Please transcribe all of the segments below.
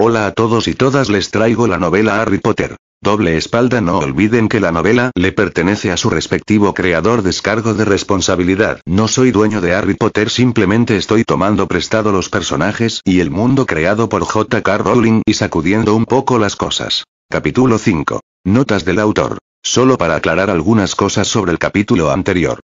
Hola a todos y todas les traigo la novela Harry Potter. Doble espalda no olviden que la novela le pertenece a su respectivo creador descargo de responsabilidad. No soy dueño de Harry Potter simplemente estoy tomando prestado los personajes y el mundo creado por J.K. Rowling y sacudiendo un poco las cosas. Capítulo 5. Notas del autor. Solo para aclarar algunas cosas sobre el capítulo anterior.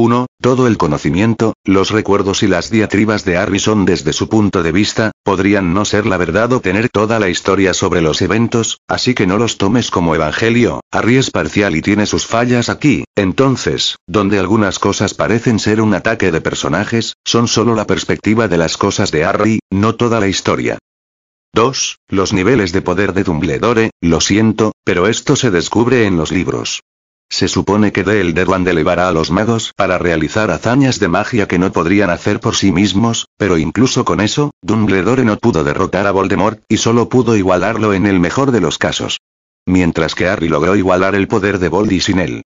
1. Todo el conocimiento, los recuerdos y las diatribas de son desde su punto de vista, podrían no ser la verdad o tener toda la historia sobre los eventos, así que no los tomes como evangelio, Harry es parcial y tiene sus fallas aquí, entonces, donde algunas cosas parecen ser un ataque de personajes, son solo la perspectiva de las cosas de Harry, no toda la historia. 2. Los niveles de poder de Dumbledore, lo siento, pero esto se descubre en los libros. Se supone que el Elder elevará a los magos para realizar hazañas de magia que no podrían hacer por sí mismos, pero incluso con eso, Dumbledore no pudo derrotar a Voldemort y solo pudo igualarlo en el mejor de los casos. Mientras que Harry logró igualar el poder de Voldy sin él.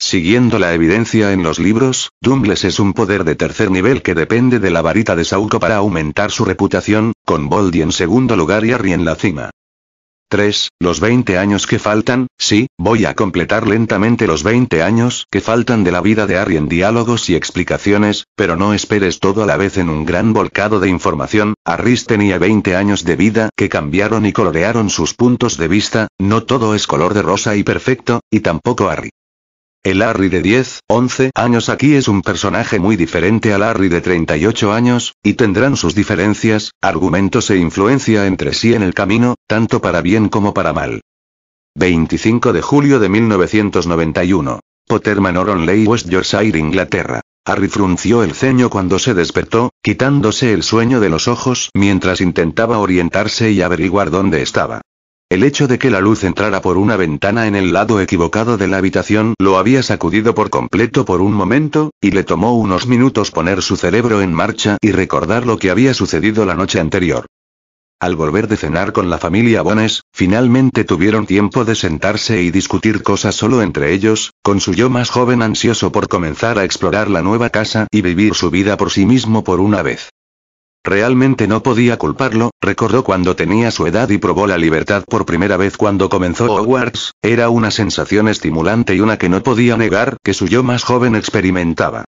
Siguiendo la evidencia en los libros, Dumbles es un poder de tercer nivel que depende de la varita de Sauco para aumentar su reputación, con Voldy en segundo lugar y Harry en la cima. 3, los 20 años que faltan, sí, voy a completar lentamente los 20 años que faltan de la vida de Harry en diálogos y explicaciones, pero no esperes todo a la vez en un gran volcado de información, Harry tenía 20 años de vida que cambiaron y colorearon sus puntos de vista, no todo es color de rosa y perfecto, y tampoco Harry. El Harry de 10, 11 años aquí es un personaje muy diferente al Harry de 38 años, y tendrán sus diferencias, argumentos e influencia entre sí en el camino, tanto para bien como para mal. 25 de julio de 1991. Potter Manor West Yorkshire, Inglaterra. Harry frunció el ceño cuando se despertó, quitándose el sueño de los ojos mientras intentaba orientarse y averiguar dónde estaba. El hecho de que la luz entrara por una ventana en el lado equivocado de la habitación lo había sacudido por completo por un momento, y le tomó unos minutos poner su cerebro en marcha y recordar lo que había sucedido la noche anterior. Al volver de cenar con la familia Bones, finalmente tuvieron tiempo de sentarse y discutir cosas solo entre ellos, con su yo más joven ansioso por comenzar a explorar la nueva casa y vivir su vida por sí mismo por una vez. Realmente no podía culparlo, recordó cuando tenía su edad y probó la libertad por primera vez cuando comenzó Hogwarts, era una sensación estimulante y una que no podía negar que su yo más joven experimentaba.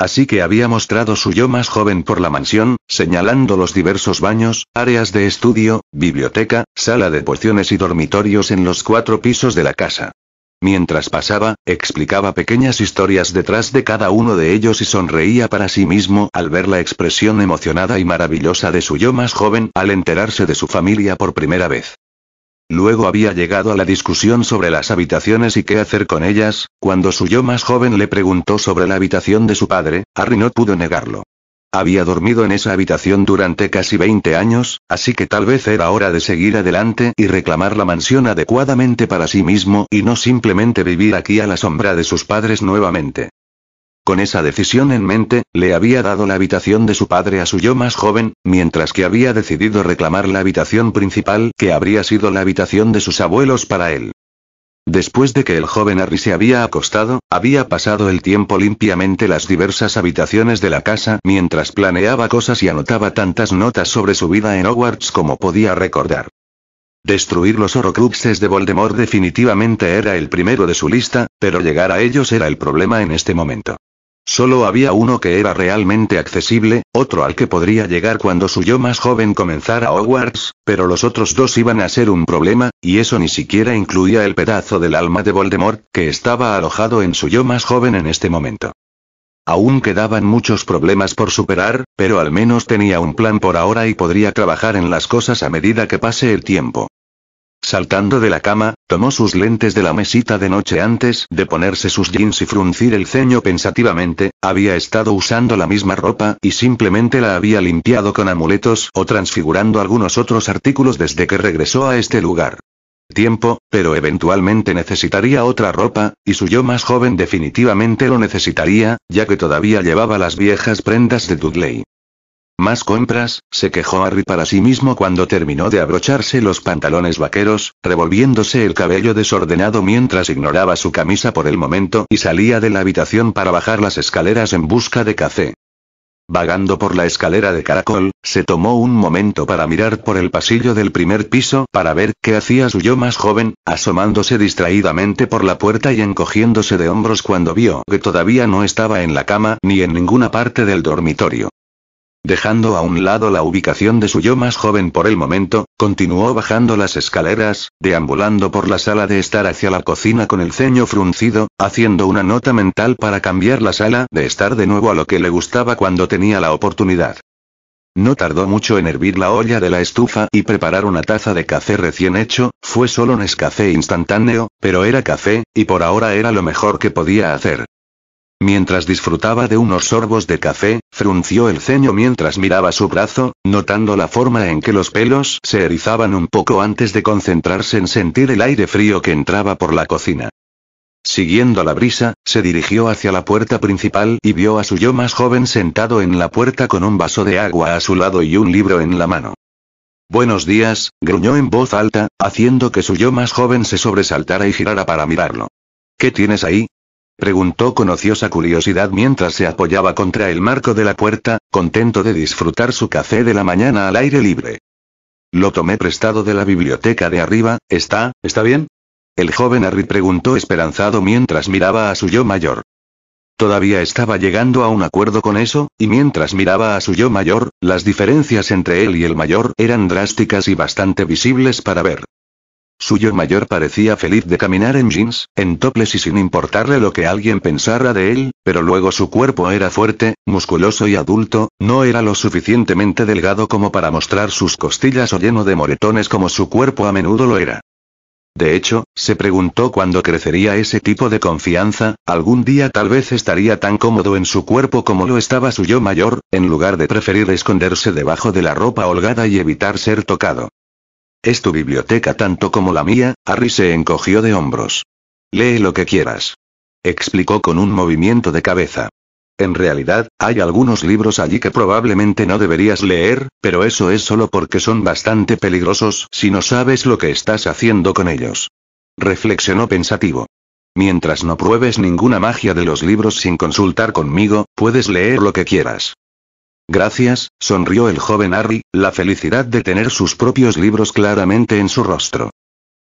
Así que había mostrado su yo más joven por la mansión, señalando los diversos baños, áreas de estudio, biblioteca, sala de pociones y dormitorios en los cuatro pisos de la casa. Mientras pasaba, explicaba pequeñas historias detrás de cada uno de ellos y sonreía para sí mismo al ver la expresión emocionada y maravillosa de su yo más joven al enterarse de su familia por primera vez. Luego había llegado a la discusión sobre las habitaciones y qué hacer con ellas, cuando su yo más joven le preguntó sobre la habitación de su padre, Harry no pudo negarlo. Había dormido en esa habitación durante casi 20 años, así que tal vez era hora de seguir adelante y reclamar la mansión adecuadamente para sí mismo y no simplemente vivir aquí a la sombra de sus padres nuevamente. Con esa decisión en mente, le había dado la habitación de su padre a su yo más joven, mientras que había decidido reclamar la habitación principal que habría sido la habitación de sus abuelos para él. Después de que el joven Harry se había acostado, había pasado el tiempo limpiamente las diversas habitaciones de la casa mientras planeaba cosas y anotaba tantas notas sobre su vida en Hogwarts como podía recordar. Destruir los orocruxes de Voldemort definitivamente era el primero de su lista, pero llegar a ellos era el problema en este momento. Solo había uno que era realmente accesible, otro al que podría llegar cuando su yo más joven comenzara Hogwarts, pero los otros dos iban a ser un problema, y eso ni siquiera incluía el pedazo del alma de Voldemort, que estaba alojado en su yo más joven en este momento. Aún quedaban muchos problemas por superar, pero al menos tenía un plan por ahora y podría trabajar en las cosas a medida que pase el tiempo. Saltando de la cama, tomó sus lentes de la mesita de noche antes de ponerse sus jeans y fruncir el ceño pensativamente, había estado usando la misma ropa y simplemente la había limpiado con amuletos o transfigurando algunos otros artículos desde que regresó a este lugar. Tiempo, pero eventualmente necesitaría otra ropa, y su yo más joven definitivamente lo necesitaría, ya que todavía llevaba las viejas prendas de Dudley. Más compras, se quejó Harry para sí mismo cuando terminó de abrocharse los pantalones vaqueros, revolviéndose el cabello desordenado mientras ignoraba su camisa por el momento y salía de la habitación para bajar las escaleras en busca de café. Vagando por la escalera de caracol, se tomó un momento para mirar por el pasillo del primer piso para ver qué hacía su yo más joven, asomándose distraídamente por la puerta y encogiéndose de hombros cuando vio que todavía no estaba en la cama ni en ninguna parte del dormitorio. Dejando a un lado la ubicación de su yo más joven por el momento, continuó bajando las escaleras, deambulando por la sala de estar hacia la cocina con el ceño fruncido, haciendo una nota mental para cambiar la sala de estar de nuevo a lo que le gustaba cuando tenía la oportunidad. No tardó mucho en hervir la olla de la estufa y preparar una taza de café recién hecho, fue solo un escafé instantáneo, pero era café, y por ahora era lo mejor que podía hacer. Mientras disfrutaba de unos sorbos de café, frunció el ceño mientras miraba su brazo, notando la forma en que los pelos se erizaban un poco antes de concentrarse en sentir el aire frío que entraba por la cocina. Siguiendo la brisa, se dirigió hacia la puerta principal y vio a su yo más joven sentado en la puerta con un vaso de agua a su lado y un libro en la mano. Buenos días, gruñó en voz alta, haciendo que su yo más joven se sobresaltara y girara para mirarlo. ¿Qué tienes ahí? Preguntó con ociosa curiosidad mientras se apoyaba contra el marco de la puerta, contento de disfrutar su café de la mañana al aire libre. Lo tomé prestado de la biblioteca de arriba, ¿está, está bien? El joven Harry preguntó esperanzado mientras miraba a su yo mayor. Todavía estaba llegando a un acuerdo con eso, y mientras miraba a su yo mayor, las diferencias entre él y el mayor eran drásticas y bastante visibles para ver. Su yo mayor parecía feliz de caminar en jeans, en toples y sin importarle lo que alguien pensara de él, pero luego su cuerpo era fuerte, musculoso y adulto, no era lo suficientemente delgado como para mostrar sus costillas o lleno de moretones como su cuerpo a menudo lo era. De hecho, se preguntó cuándo crecería ese tipo de confianza, algún día tal vez estaría tan cómodo en su cuerpo como lo estaba su yo mayor, en lugar de preferir esconderse debajo de la ropa holgada y evitar ser tocado. Es tu biblioteca tanto como la mía, Harry se encogió de hombros. Lee lo que quieras. Explicó con un movimiento de cabeza. En realidad, hay algunos libros allí que probablemente no deberías leer, pero eso es solo porque son bastante peligrosos si no sabes lo que estás haciendo con ellos. Reflexionó pensativo. Mientras no pruebes ninguna magia de los libros sin consultar conmigo, puedes leer lo que quieras. Gracias, sonrió el joven Harry, la felicidad de tener sus propios libros claramente en su rostro.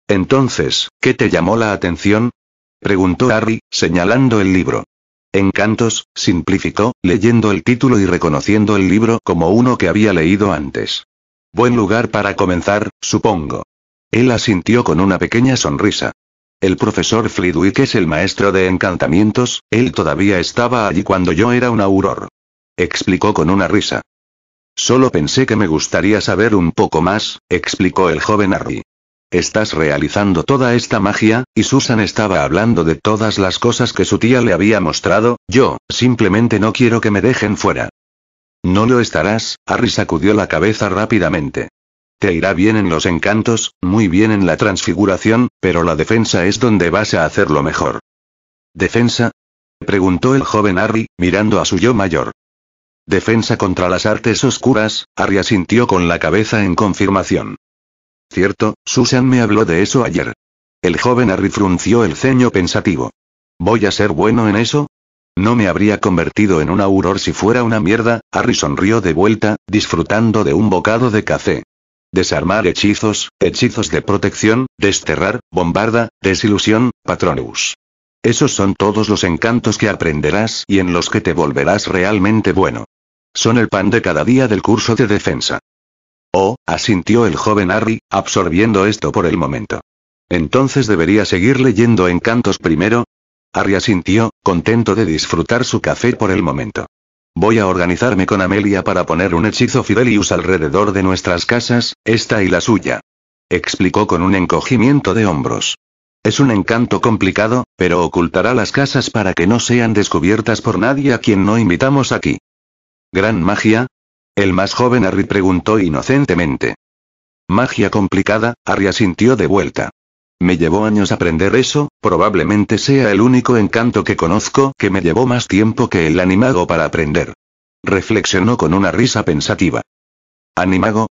Entonces, ¿qué te llamó la atención? preguntó Harry, señalando el libro. Encantos, simplificó, leyendo el título y reconociendo el libro como uno que había leído antes. Buen lugar para comenzar, supongo. Él asintió con una pequeña sonrisa. El profesor Flidwick es el maestro de encantamientos, él todavía estaba allí cuando yo era un auror explicó con una risa. Solo pensé que me gustaría saber un poco más, explicó el joven Harry. Estás realizando toda esta magia, y Susan estaba hablando de todas las cosas que su tía le había mostrado, yo, simplemente no quiero que me dejen fuera. No lo estarás, Harry sacudió la cabeza rápidamente. Te irá bien en los encantos, muy bien en la transfiguración, pero la defensa es donde vas a hacerlo mejor. ¿Defensa? preguntó el joven Harry, mirando a su yo mayor. Defensa contra las artes oscuras, Harry asintió con la cabeza en confirmación. Cierto, Susan me habló de eso ayer. El joven Harry frunció el ceño pensativo. ¿Voy a ser bueno en eso? No me habría convertido en un auror si fuera una mierda, Harry sonrió de vuelta, disfrutando de un bocado de café. Desarmar hechizos, hechizos de protección, desterrar, bombarda, desilusión, patronus. Esos son todos los encantos que aprenderás y en los que te volverás realmente bueno. Son el pan de cada día del curso de defensa. Oh, asintió el joven Harry, absorbiendo esto por el momento. Entonces debería seguir leyendo encantos primero. Harry asintió, contento de disfrutar su café por el momento. Voy a organizarme con Amelia para poner un hechizo Fidelius alrededor de nuestras casas, esta y la suya. Explicó con un encogimiento de hombros. Es un encanto complicado, pero ocultará las casas para que no sean descubiertas por nadie a quien no invitamos aquí. ¿Gran magia? El más joven Harry preguntó inocentemente. Magia complicada, Harry asintió de vuelta. Me llevó años aprender eso, probablemente sea el único encanto que conozco que me llevó más tiempo que el animago para aprender. Reflexionó con una risa pensativa. ¿Animago?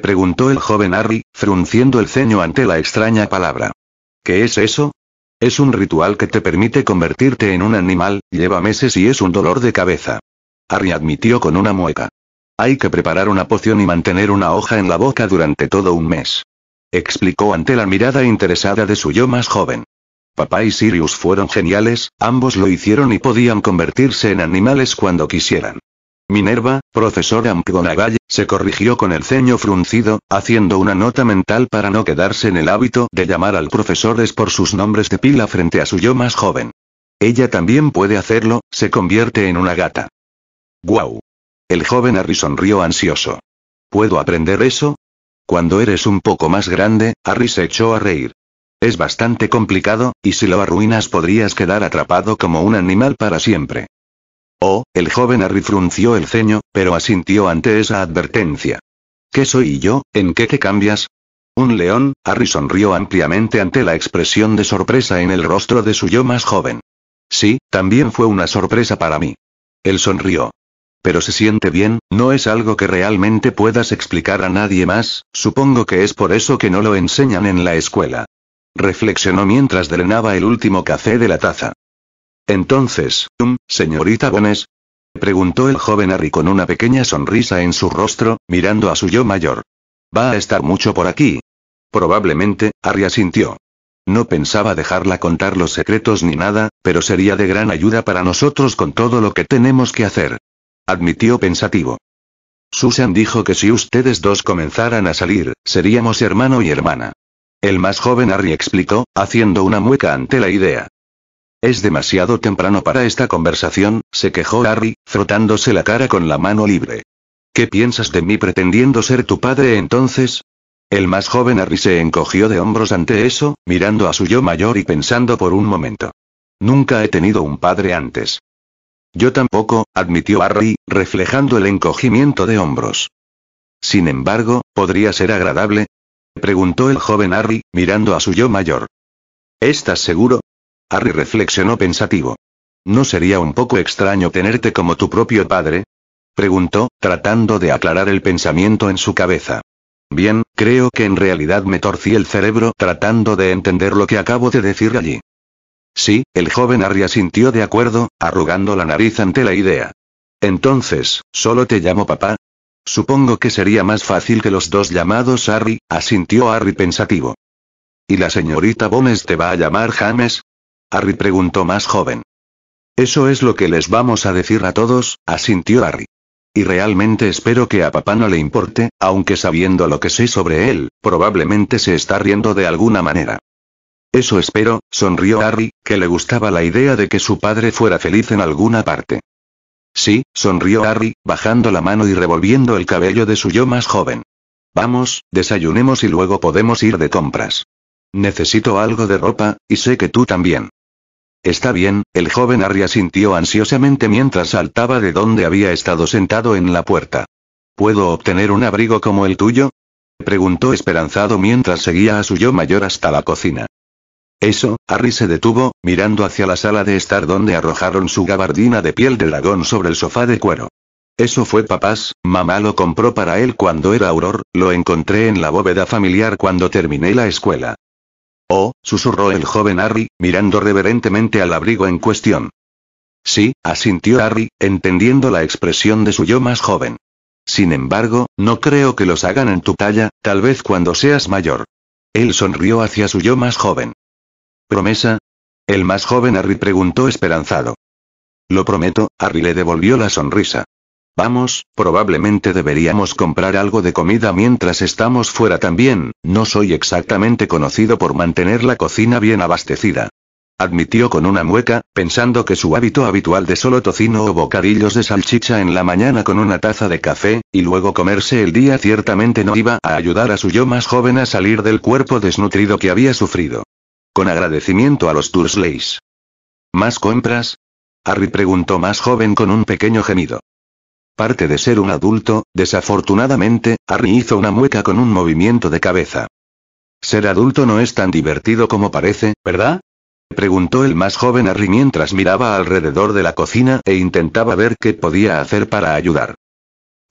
preguntó el joven Harry, frunciendo el ceño ante la extraña palabra. ¿Qué es eso? Es un ritual que te permite convertirte en un animal, lleva meses y es un dolor de cabeza. Harry admitió con una mueca. Hay que preparar una poción y mantener una hoja en la boca durante todo un mes. Explicó ante la mirada interesada de su yo más joven. Papá y Sirius fueron geniales, ambos lo hicieron y podían convertirse en animales cuando quisieran. Minerva, profesora McGonagall, se corrigió con el ceño fruncido, haciendo una nota mental para no quedarse en el hábito de llamar al profesores por sus nombres de pila frente a su yo más joven. Ella también puede hacerlo, se convierte en una gata. ¡Guau! El joven Harry sonrió ansioso. ¿Puedo aprender eso? Cuando eres un poco más grande, Harry se echó a reír. Es bastante complicado, y si lo arruinas podrías quedar atrapado como un animal para siempre. Oh, el joven Harry frunció el ceño, pero asintió ante esa advertencia. ¿Qué soy yo? ¿En qué te cambias? Un león, Harry sonrió ampliamente ante la expresión de sorpresa en el rostro de su yo más joven. Sí, también fue una sorpresa para mí. Él sonrió pero se siente bien, no es algo que realmente puedas explicar a nadie más, supongo que es por eso que no lo enseñan en la escuela. Reflexionó mientras drenaba el último café de la taza. Entonces, um, señorita Bones, preguntó el joven Harry con una pequeña sonrisa en su rostro, mirando a su yo mayor. Va a estar mucho por aquí. Probablemente, Harry asintió. No pensaba dejarla contar los secretos ni nada, pero sería de gran ayuda para nosotros con todo lo que tenemos que hacer admitió pensativo. Susan dijo que si ustedes dos comenzaran a salir, seríamos hermano y hermana. El más joven Harry explicó, haciendo una mueca ante la idea. Es demasiado temprano para esta conversación, se quejó Harry, frotándose la cara con la mano libre. ¿Qué piensas de mí pretendiendo ser tu padre entonces? El más joven Harry se encogió de hombros ante eso, mirando a su yo mayor y pensando por un momento. Nunca he tenido un padre antes. Yo tampoco, admitió Harry, reflejando el encogimiento de hombros. Sin embargo, ¿podría ser agradable? preguntó el joven Harry, mirando a su yo mayor. ¿Estás seguro? Harry reflexionó pensativo. ¿No sería un poco extraño tenerte como tu propio padre? preguntó, tratando de aclarar el pensamiento en su cabeza. Bien, creo que en realidad me torcí el cerebro tratando de entender lo que acabo de decir allí. Sí, el joven Harry asintió de acuerdo, arrugando la nariz ante la idea. Entonces, ¿solo te llamo papá? Supongo que sería más fácil que los dos llamados Harry, asintió Harry pensativo. ¿Y la señorita Bones te va a llamar James? Harry preguntó más joven. Eso es lo que les vamos a decir a todos, asintió Harry. Y realmente espero que a papá no le importe, aunque sabiendo lo que sé sobre él, probablemente se está riendo de alguna manera. Eso espero, sonrió Harry, que le gustaba la idea de que su padre fuera feliz en alguna parte. Sí, sonrió Harry, bajando la mano y revolviendo el cabello de su yo más joven. Vamos, desayunemos y luego podemos ir de compras. Necesito algo de ropa, y sé que tú también. Está bien, el joven Harry asintió ansiosamente mientras saltaba de donde había estado sentado en la puerta. ¿Puedo obtener un abrigo como el tuyo? preguntó esperanzado mientras seguía a su yo mayor hasta la cocina. Eso, Harry se detuvo, mirando hacia la sala de estar donde arrojaron su gabardina de piel de dragón sobre el sofá de cuero. Eso fue papás, mamá lo compró para él cuando era auror, lo encontré en la bóveda familiar cuando terminé la escuela. Oh, susurró el joven Harry, mirando reverentemente al abrigo en cuestión. Sí, asintió Harry, entendiendo la expresión de su yo más joven. Sin embargo, no creo que los hagan en tu talla, tal vez cuando seas mayor. Él sonrió hacia su yo más joven. ¿Promesa? El más joven Harry preguntó esperanzado. Lo prometo, Harry le devolvió la sonrisa. Vamos, probablemente deberíamos comprar algo de comida mientras estamos fuera también, no soy exactamente conocido por mantener la cocina bien abastecida. Admitió con una mueca, pensando que su hábito habitual de solo tocino o bocadillos de salchicha en la mañana con una taza de café, y luego comerse el día ciertamente no iba a ayudar a su yo más joven a salir del cuerpo desnutrido que había sufrido. Con agradecimiento a los Dursleys. ¿Más compras? Harry preguntó más joven con un pequeño gemido. Parte de ser un adulto, desafortunadamente, Harry hizo una mueca con un movimiento de cabeza. Ser adulto no es tan divertido como parece, ¿verdad? preguntó el más joven Harry mientras miraba alrededor de la cocina e intentaba ver qué podía hacer para ayudar.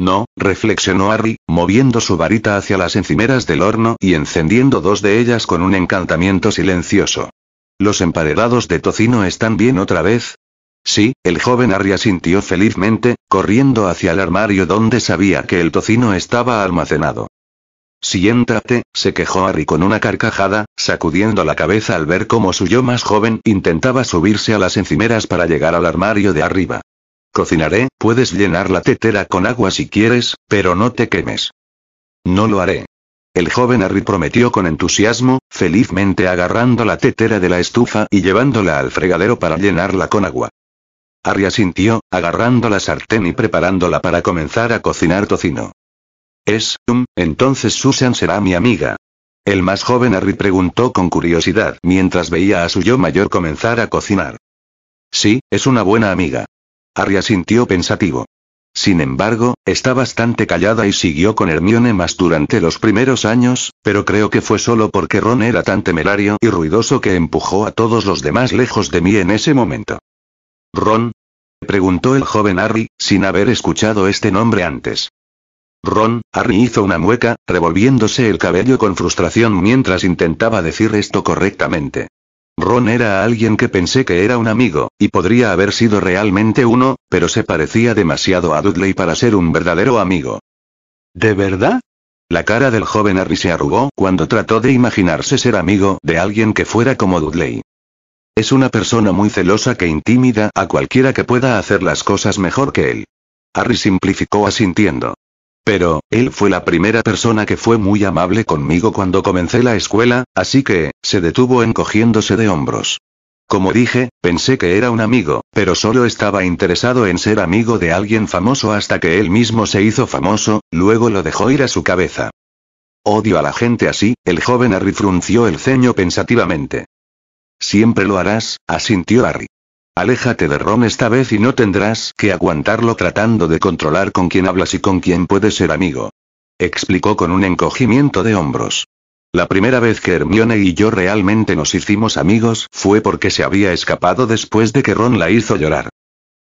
No, reflexionó Harry, moviendo su varita hacia las encimeras del horno y encendiendo dos de ellas con un encantamiento silencioso. ¿Los emparedados de tocino están bien otra vez? Sí, el joven Harry asintió felizmente, corriendo hacia el armario donde sabía que el tocino estaba almacenado. Siéntate, se quejó Harry con una carcajada, sacudiendo la cabeza al ver cómo su yo más joven intentaba subirse a las encimeras para llegar al armario de arriba. Cocinaré, puedes llenar la tetera con agua si quieres, pero no te quemes. No lo haré. El joven Harry prometió con entusiasmo, felizmente agarrando la tetera de la estufa y llevándola al fregadero para llenarla con agua. Harry asintió, agarrando la sartén y preparándola para comenzar a cocinar tocino. Es, um, entonces Susan será mi amiga. El más joven Harry preguntó con curiosidad mientras veía a su yo mayor comenzar a cocinar. Sí, es una buena amiga. Harry sintió pensativo. Sin embargo, está bastante callada y siguió con Hermione más durante los primeros años, pero creo que fue solo porque Ron era tan temerario y ruidoso que empujó a todos los demás lejos de mí en ese momento. ¿Ron? preguntó el joven Harry, sin haber escuchado este nombre antes. Ron, Harry hizo una mueca, revolviéndose el cabello con frustración mientras intentaba decir esto correctamente. Ron era alguien que pensé que era un amigo, y podría haber sido realmente uno, pero se parecía demasiado a Dudley para ser un verdadero amigo. ¿De verdad? La cara del joven Harry se arrugó cuando trató de imaginarse ser amigo de alguien que fuera como Dudley. Es una persona muy celosa que intimida a cualquiera que pueda hacer las cosas mejor que él. Harry simplificó asintiendo. Pero, él fue la primera persona que fue muy amable conmigo cuando comencé la escuela, así que, se detuvo encogiéndose de hombros. Como dije, pensé que era un amigo, pero solo estaba interesado en ser amigo de alguien famoso hasta que él mismo se hizo famoso, luego lo dejó ir a su cabeza. Odio a la gente así, el joven Harry frunció el ceño pensativamente. Siempre lo harás, asintió Harry. Aléjate de Ron esta vez y no tendrás que aguantarlo tratando de controlar con quién hablas y con quién puedes ser amigo. Explicó con un encogimiento de hombros. La primera vez que Hermione y yo realmente nos hicimos amigos fue porque se había escapado después de que Ron la hizo llorar.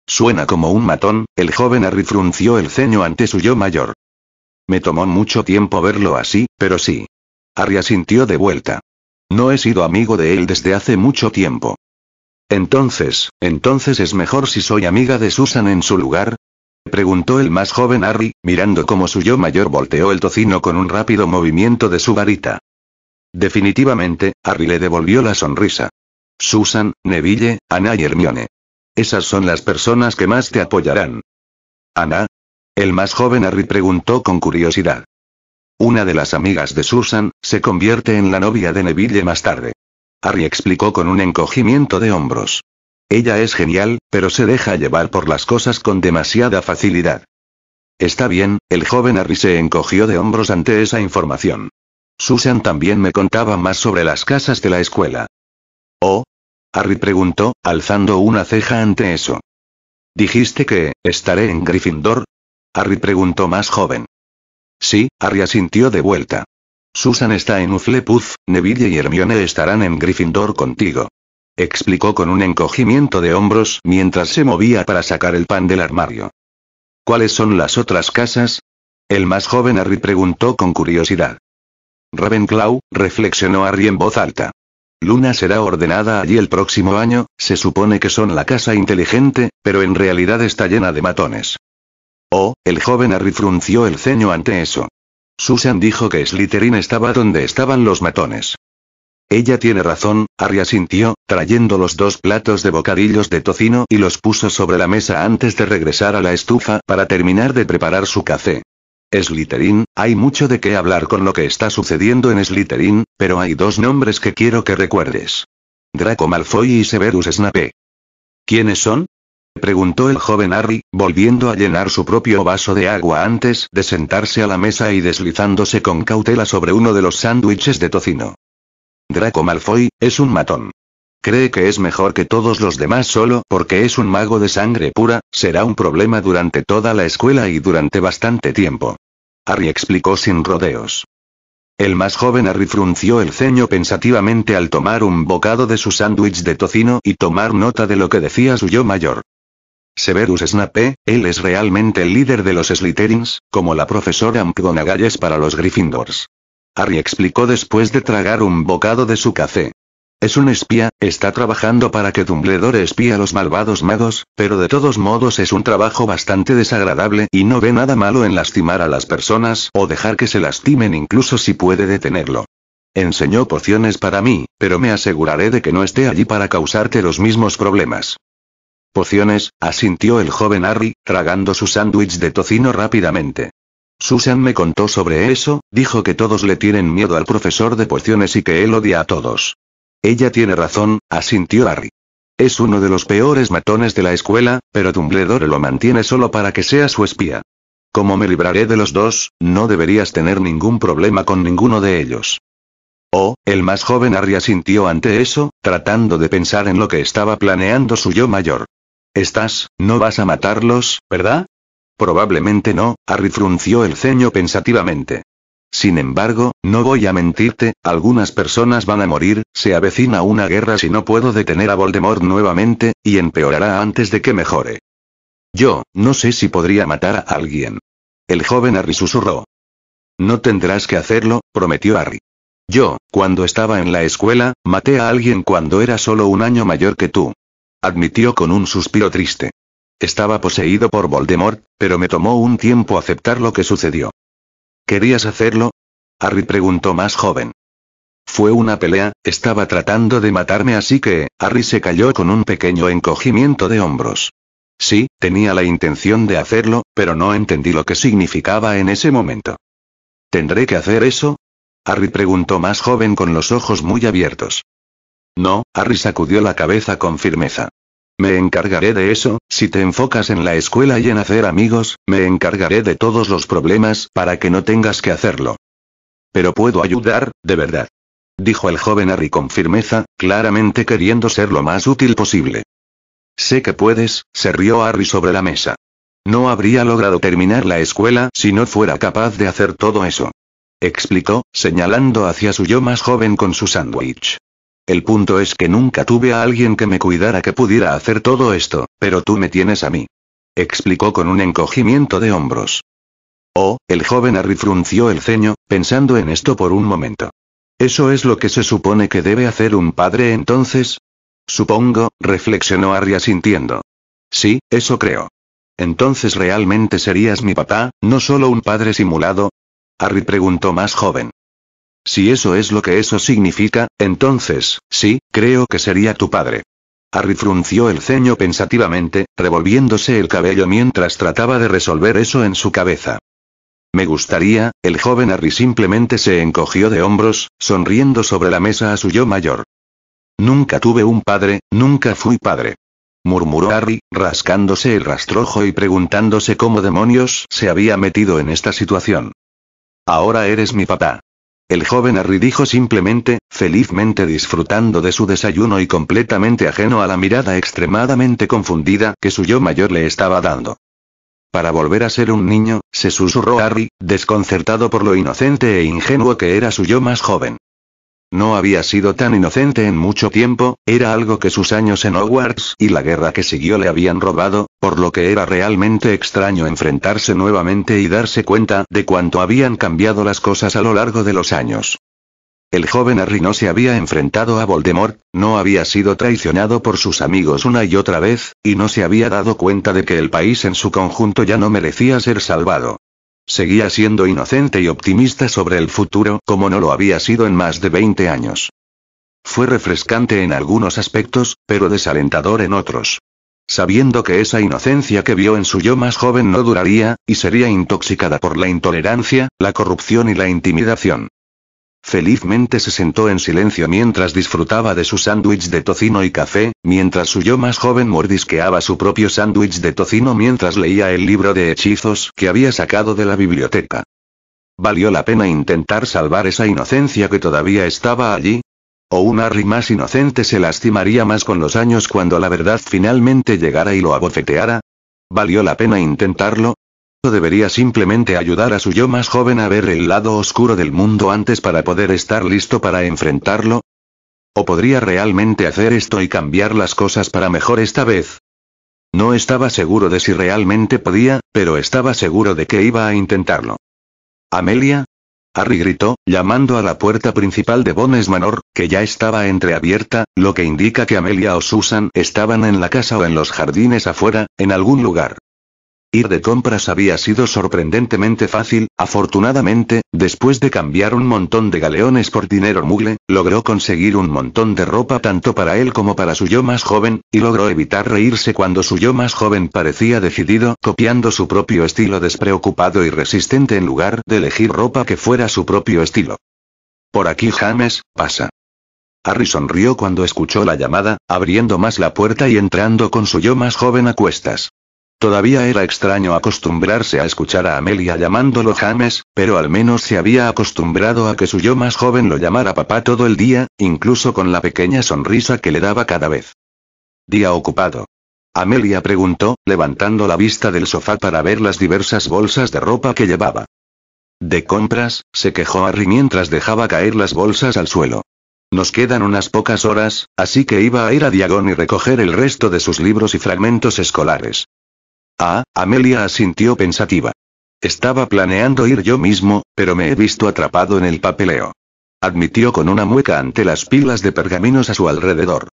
Suena como un matón, el joven Harry frunció el ceño ante su yo mayor. Me tomó mucho tiempo verlo así, pero sí. Harry asintió de vuelta. No he sido amigo de él desde hace mucho tiempo. Entonces, entonces es mejor si soy amiga de Susan en su lugar, preguntó el más joven Harry, mirando como su yo mayor volteó el tocino con un rápido movimiento de su varita. Definitivamente, Harry le devolvió la sonrisa. Susan, Neville, Ana y Hermione. Esas son las personas que más te apoyarán. ¿Ana? El más joven Harry preguntó con curiosidad. Una de las amigas de Susan, se convierte en la novia de Neville más tarde. Harry explicó con un encogimiento de hombros. Ella es genial, pero se deja llevar por las cosas con demasiada facilidad. Está bien, el joven Harry se encogió de hombros ante esa información. Susan también me contaba más sobre las casas de la escuela. ¿Oh? Harry preguntó, alzando una ceja ante eso. ¿Dijiste que, estaré en Gryffindor? Harry preguntó más joven. Sí, Harry asintió de vuelta. Susan está en Uflepuz, Neville y Hermione estarán en Gryffindor contigo. Explicó con un encogimiento de hombros mientras se movía para sacar el pan del armario. ¿Cuáles son las otras casas? El más joven Harry preguntó con curiosidad. Ravenclaw, reflexionó Harry en voz alta. Luna será ordenada allí el próximo año, se supone que son la casa inteligente, pero en realidad está llena de matones. Oh, el joven Harry frunció el ceño ante eso. Susan dijo que Slytherin estaba donde estaban los matones. Ella tiene razón, Arya sintió, trayendo los dos platos de bocadillos de tocino y los puso sobre la mesa antes de regresar a la estufa para terminar de preparar su café. Slytherin, hay mucho de qué hablar con lo que está sucediendo en Slytherin, pero hay dos nombres que quiero que recuerdes. Draco Malfoy y Severus Snape. ¿Quiénes son? preguntó el joven Harry, volviendo a llenar su propio vaso de agua antes de sentarse a la mesa y deslizándose con cautela sobre uno de los sándwiches de tocino. Draco Malfoy, es un matón. Cree que es mejor que todos los demás solo porque es un mago de sangre pura, será un problema durante toda la escuela y durante bastante tiempo. Harry explicó sin rodeos. El más joven Harry frunció el ceño pensativamente al tomar un bocado de su sándwich de tocino y tomar nota de lo que decía su yo mayor. Severus Snape, él es realmente el líder de los Slytherins, como la profesora McGonagall es para los Gryffindors. Harry explicó después de tragar un bocado de su café. Es un espía, está trabajando para que Dumbledore espíe a los malvados magos, pero de todos modos es un trabajo bastante desagradable y no ve nada malo en lastimar a las personas o dejar que se lastimen incluso si puede detenerlo. Enseñó pociones para mí, pero me aseguraré de que no esté allí para causarte los mismos problemas. Pociones, asintió el joven Harry, tragando su sándwich de tocino rápidamente. Susan me contó sobre eso, dijo que todos le tienen miedo al profesor de pociones y que él odia a todos. Ella tiene razón, asintió Harry. Es uno de los peores matones de la escuela, pero Dumbledore lo mantiene solo para que sea su espía. Como me libraré de los dos, no deberías tener ningún problema con ninguno de ellos. Oh, el más joven Harry asintió ante eso, tratando de pensar en lo que estaba planeando su yo mayor. Estás, no vas a matarlos, ¿verdad? Probablemente no, Harry frunció el ceño pensativamente. Sin embargo, no voy a mentirte, algunas personas van a morir, se avecina una guerra si no puedo detener a Voldemort nuevamente, y empeorará antes de que mejore. Yo, no sé si podría matar a alguien. El joven Harry susurró. No tendrás que hacerlo, prometió Harry. Yo, cuando estaba en la escuela, maté a alguien cuando era solo un año mayor que tú admitió con un suspiro triste. Estaba poseído por Voldemort, pero me tomó un tiempo aceptar lo que sucedió. ¿Querías hacerlo? Harry preguntó más joven. Fue una pelea, estaba tratando de matarme así que, Harry se cayó con un pequeño encogimiento de hombros. Sí, tenía la intención de hacerlo, pero no entendí lo que significaba en ese momento. ¿Tendré que hacer eso? Harry preguntó más joven con los ojos muy abiertos. No, Harry sacudió la cabeza con firmeza. Me encargaré de eso, si te enfocas en la escuela y en hacer amigos, me encargaré de todos los problemas para que no tengas que hacerlo. Pero puedo ayudar, de verdad. Dijo el joven Harry con firmeza, claramente queriendo ser lo más útil posible. Sé que puedes, se rió Harry sobre la mesa. No habría logrado terminar la escuela si no fuera capaz de hacer todo eso. Explicó, señalando hacia su yo más joven con su sándwich. El punto es que nunca tuve a alguien que me cuidara que pudiera hacer todo esto, pero tú me tienes a mí. Explicó con un encogimiento de hombros. Oh, el joven Harry frunció el ceño, pensando en esto por un momento. ¿Eso es lo que se supone que debe hacer un padre entonces? Supongo, reflexionó Harry asintiendo. Sí, eso creo. Entonces realmente serías mi papá, no solo un padre simulado, Harry preguntó más joven. Si eso es lo que eso significa, entonces, sí, creo que sería tu padre. Harry frunció el ceño pensativamente, revolviéndose el cabello mientras trataba de resolver eso en su cabeza. Me gustaría, el joven Harry simplemente se encogió de hombros, sonriendo sobre la mesa a su yo mayor. Nunca tuve un padre, nunca fui padre. Murmuró Harry, rascándose el rastrojo y preguntándose cómo demonios se había metido en esta situación. Ahora eres mi papá. El joven Harry dijo simplemente, felizmente disfrutando de su desayuno y completamente ajeno a la mirada extremadamente confundida que su yo mayor le estaba dando. Para volver a ser un niño, se susurró Harry, desconcertado por lo inocente e ingenuo que era su yo más joven. No había sido tan inocente en mucho tiempo, era algo que sus años en Hogwarts y la guerra que siguió le habían robado, por lo que era realmente extraño enfrentarse nuevamente y darse cuenta de cuánto habían cambiado las cosas a lo largo de los años. El joven Harry no se había enfrentado a Voldemort, no había sido traicionado por sus amigos una y otra vez, y no se había dado cuenta de que el país en su conjunto ya no merecía ser salvado. Seguía siendo inocente y optimista sobre el futuro como no lo había sido en más de 20 años. Fue refrescante en algunos aspectos, pero desalentador en otros. Sabiendo que esa inocencia que vio en su yo más joven no duraría, y sería intoxicada por la intolerancia, la corrupción y la intimidación. Felizmente se sentó en silencio mientras disfrutaba de su sándwich de tocino y café, mientras su yo más joven mordisqueaba su propio sándwich de tocino mientras leía el libro de hechizos que había sacado de la biblioteca. ¿Valió la pena intentar salvar esa inocencia que todavía estaba allí? ¿O un Harry más inocente se lastimaría más con los años cuando la verdad finalmente llegara y lo abofeteara? ¿Valió la pena intentarlo? debería simplemente ayudar a su yo más joven a ver el lado oscuro del mundo antes para poder estar listo para enfrentarlo? ¿O podría realmente hacer esto y cambiar las cosas para mejor esta vez? No estaba seguro de si realmente podía, pero estaba seguro de que iba a intentarlo. Amelia? Harry gritó, llamando a la puerta principal de Bones Manor, que ya estaba entreabierta, lo que indica que Amelia o Susan estaban en la casa o en los jardines afuera, en algún lugar. Ir de compras había sido sorprendentemente fácil, afortunadamente, después de cambiar un montón de galeones por dinero mugle, logró conseguir un montón de ropa tanto para él como para su yo más joven, y logró evitar reírse cuando su yo más joven parecía decidido, copiando su propio estilo despreocupado y resistente en lugar de elegir ropa que fuera su propio estilo. Por aquí James, pasa. Harry sonrió cuando escuchó la llamada, abriendo más la puerta y entrando con su yo más joven a cuestas. Todavía era extraño acostumbrarse a escuchar a Amelia llamándolo James, pero al menos se había acostumbrado a que su yo más joven lo llamara papá todo el día, incluso con la pequeña sonrisa que le daba cada vez. Día ocupado. Amelia preguntó, levantando la vista del sofá para ver las diversas bolsas de ropa que llevaba. De compras, se quejó Harry mientras dejaba caer las bolsas al suelo. Nos quedan unas pocas horas, así que iba a ir a Diagon y recoger el resto de sus libros y fragmentos escolares. Ah, Amelia asintió pensativa. Estaba planeando ir yo mismo, pero me he visto atrapado en el papeleo. Admitió con una mueca ante las pilas de pergaminos a su alrededor.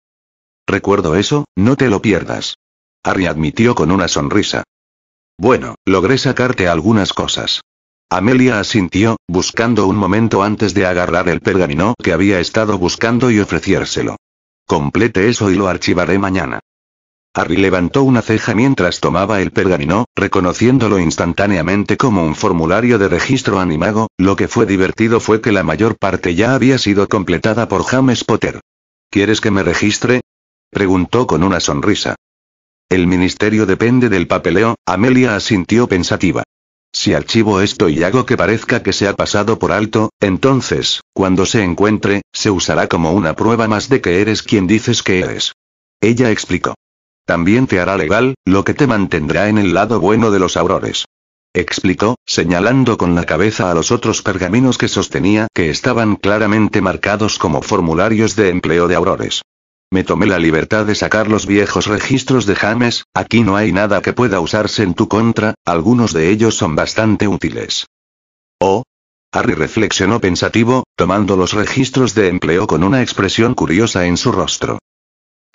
Recuerdo eso, no te lo pierdas. Harry admitió con una sonrisa. Bueno, logré sacarte algunas cosas. Amelia asintió, buscando un momento antes de agarrar el pergamino que había estado buscando y ofreciérselo. Complete eso y lo archivaré mañana. Harry levantó una ceja mientras tomaba el pergamino, reconociéndolo instantáneamente como un formulario de registro animago, lo que fue divertido fue que la mayor parte ya había sido completada por James Potter. ¿Quieres que me registre? preguntó con una sonrisa. El ministerio depende del papeleo, Amelia asintió pensativa. Si archivo esto y hago que parezca que se ha pasado por alto, entonces, cuando se encuentre, se usará como una prueba más de que eres quien dices que eres. Ella explicó. También te hará legal, lo que te mantendrá en el lado bueno de los aurores. Explicó, señalando con la cabeza a los otros pergaminos que sostenía que estaban claramente marcados como formularios de empleo de aurores. Me tomé la libertad de sacar los viejos registros de James, aquí no hay nada que pueda usarse en tu contra, algunos de ellos son bastante útiles. Oh. Harry reflexionó pensativo, tomando los registros de empleo con una expresión curiosa en su rostro.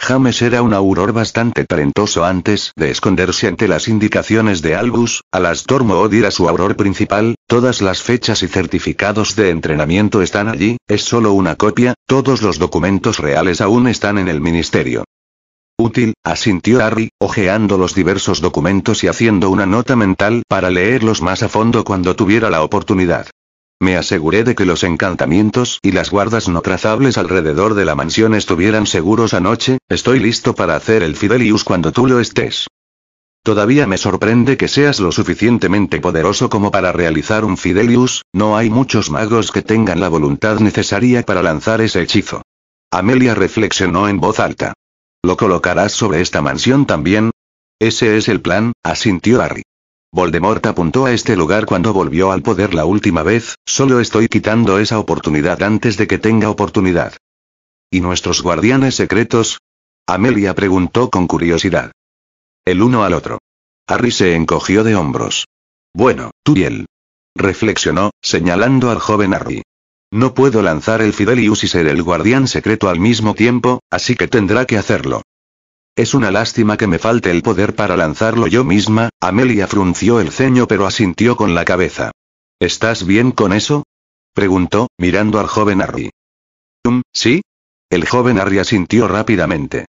James era un auror bastante talentoso antes de esconderse ante las indicaciones de Albus, Alastor Odir a su auror principal, todas las fechas y certificados de entrenamiento están allí, es solo una copia, todos los documentos reales aún están en el ministerio. Útil, asintió Harry, hojeando los diversos documentos y haciendo una nota mental para leerlos más a fondo cuando tuviera la oportunidad. Me aseguré de que los encantamientos y las guardas no trazables alrededor de la mansión estuvieran seguros anoche, estoy listo para hacer el Fidelius cuando tú lo estés. Todavía me sorprende que seas lo suficientemente poderoso como para realizar un Fidelius, no hay muchos magos que tengan la voluntad necesaria para lanzar ese hechizo. Amelia reflexionó en voz alta. ¿Lo colocarás sobre esta mansión también? Ese es el plan, asintió Harry. Voldemort apuntó a este lugar cuando volvió al poder la última vez, solo estoy quitando esa oportunidad antes de que tenga oportunidad. ¿Y nuestros guardianes secretos? Amelia preguntó con curiosidad. El uno al otro. Harry se encogió de hombros. Bueno, tú y él. Reflexionó, señalando al joven Harry. No puedo lanzar el Fidelius y ser el guardián secreto al mismo tiempo, así que tendrá que hacerlo. Es una lástima que me falte el poder para lanzarlo yo misma, Amelia frunció el ceño pero asintió con la cabeza. ¿Estás bien con eso? preguntó, mirando al joven Harry. sí. El joven Harry asintió rápidamente.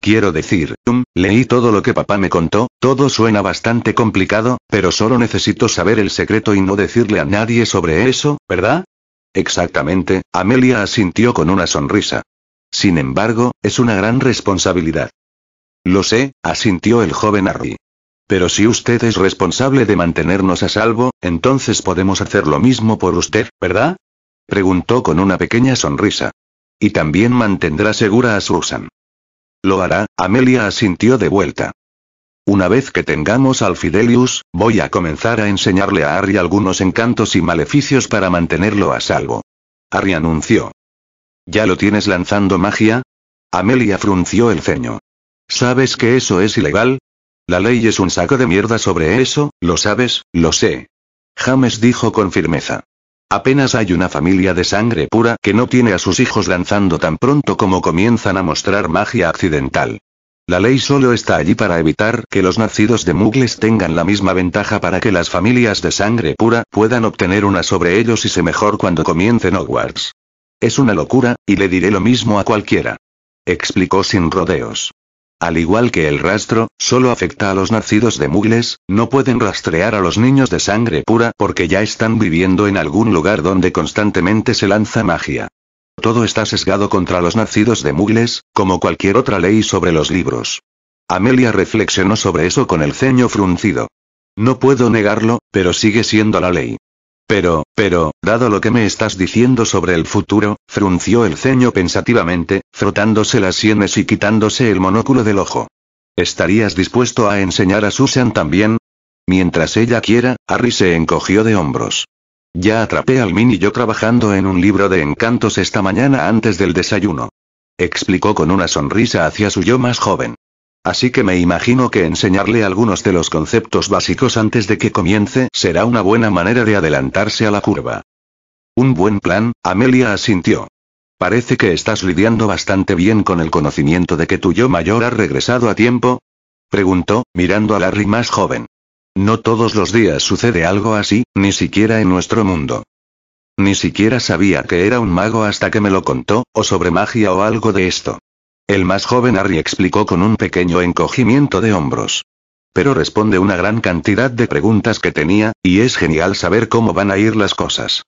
Quiero decir, leí todo lo que papá me contó, todo suena bastante complicado, pero solo necesito saber el secreto y no decirle a nadie sobre eso, ¿verdad? Exactamente, Amelia asintió con una sonrisa. Sin embargo, es una gran responsabilidad. Lo sé, asintió el joven Harry. Pero si usted es responsable de mantenernos a salvo, entonces podemos hacer lo mismo por usted, ¿verdad? Preguntó con una pequeña sonrisa. Y también mantendrá segura a Susan. Lo hará, Amelia asintió de vuelta. Una vez que tengamos al Fidelius, voy a comenzar a enseñarle a Harry algunos encantos y maleficios para mantenerlo a salvo. Harry anunció. ¿Ya lo tienes lanzando magia? Amelia frunció el ceño. ¿Sabes que eso es ilegal? La ley es un saco de mierda sobre eso, lo sabes, lo sé. James dijo con firmeza. Apenas hay una familia de sangre pura que no tiene a sus hijos lanzando tan pronto como comienzan a mostrar magia accidental. La ley solo está allí para evitar que los nacidos de mugles tengan la misma ventaja para que las familias de sangre pura puedan obtener una sobre ellos y se mejor cuando comiencen Hogwarts. Es una locura, y le diré lo mismo a cualquiera. Explicó sin rodeos. Al igual que el rastro, solo afecta a los nacidos de mugles, no pueden rastrear a los niños de sangre pura porque ya están viviendo en algún lugar donde constantemente se lanza magia. Todo está sesgado contra los nacidos de mugles, como cualquier otra ley sobre los libros. Amelia reflexionó sobre eso con el ceño fruncido. No puedo negarlo, pero sigue siendo la ley. Pero, pero, dado lo que me estás diciendo sobre el futuro, frunció el ceño pensativamente, frotándose las sienes y quitándose el monóculo del ojo. ¿Estarías dispuesto a enseñar a Susan también? Mientras ella quiera, Harry se encogió de hombros. Ya atrapé al mini yo trabajando en un libro de encantos esta mañana antes del desayuno. Explicó con una sonrisa hacia su yo más joven. Así que me imagino que enseñarle algunos de los conceptos básicos antes de que comience será una buena manera de adelantarse a la curva. Un buen plan, Amelia asintió. Parece que estás lidiando bastante bien con el conocimiento de que tu yo mayor ha regresado a tiempo. Preguntó, mirando a Larry más joven. No todos los días sucede algo así, ni siquiera en nuestro mundo. Ni siquiera sabía que era un mago hasta que me lo contó, o sobre magia o algo de esto. El más joven Harry explicó con un pequeño encogimiento de hombros. Pero responde una gran cantidad de preguntas que tenía, y es genial saber cómo van a ir las cosas.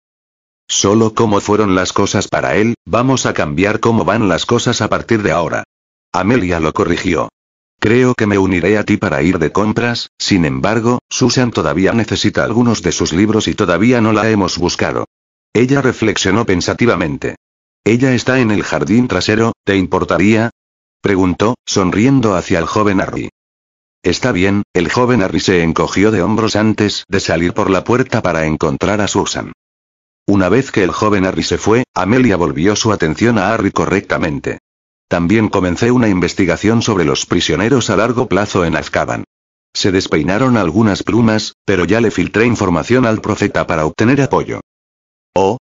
Solo cómo fueron las cosas para él, vamos a cambiar cómo van las cosas a partir de ahora. Amelia lo corrigió. Creo que me uniré a ti para ir de compras, sin embargo, Susan todavía necesita algunos de sus libros y todavía no la hemos buscado. Ella reflexionó pensativamente. Ella está en el jardín trasero, ¿te importaría? Preguntó, sonriendo hacia el joven Harry. Está bien, el joven Harry se encogió de hombros antes de salir por la puerta para encontrar a Susan. Una vez que el joven Harry se fue, Amelia volvió su atención a Harry correctamente. También comencé una investigación sobre los prisioneros a largo plazo en Azkaban. Se despeinaron algunas plumas, pero ya le filtré información al profeta para obtener apoyo. Oh,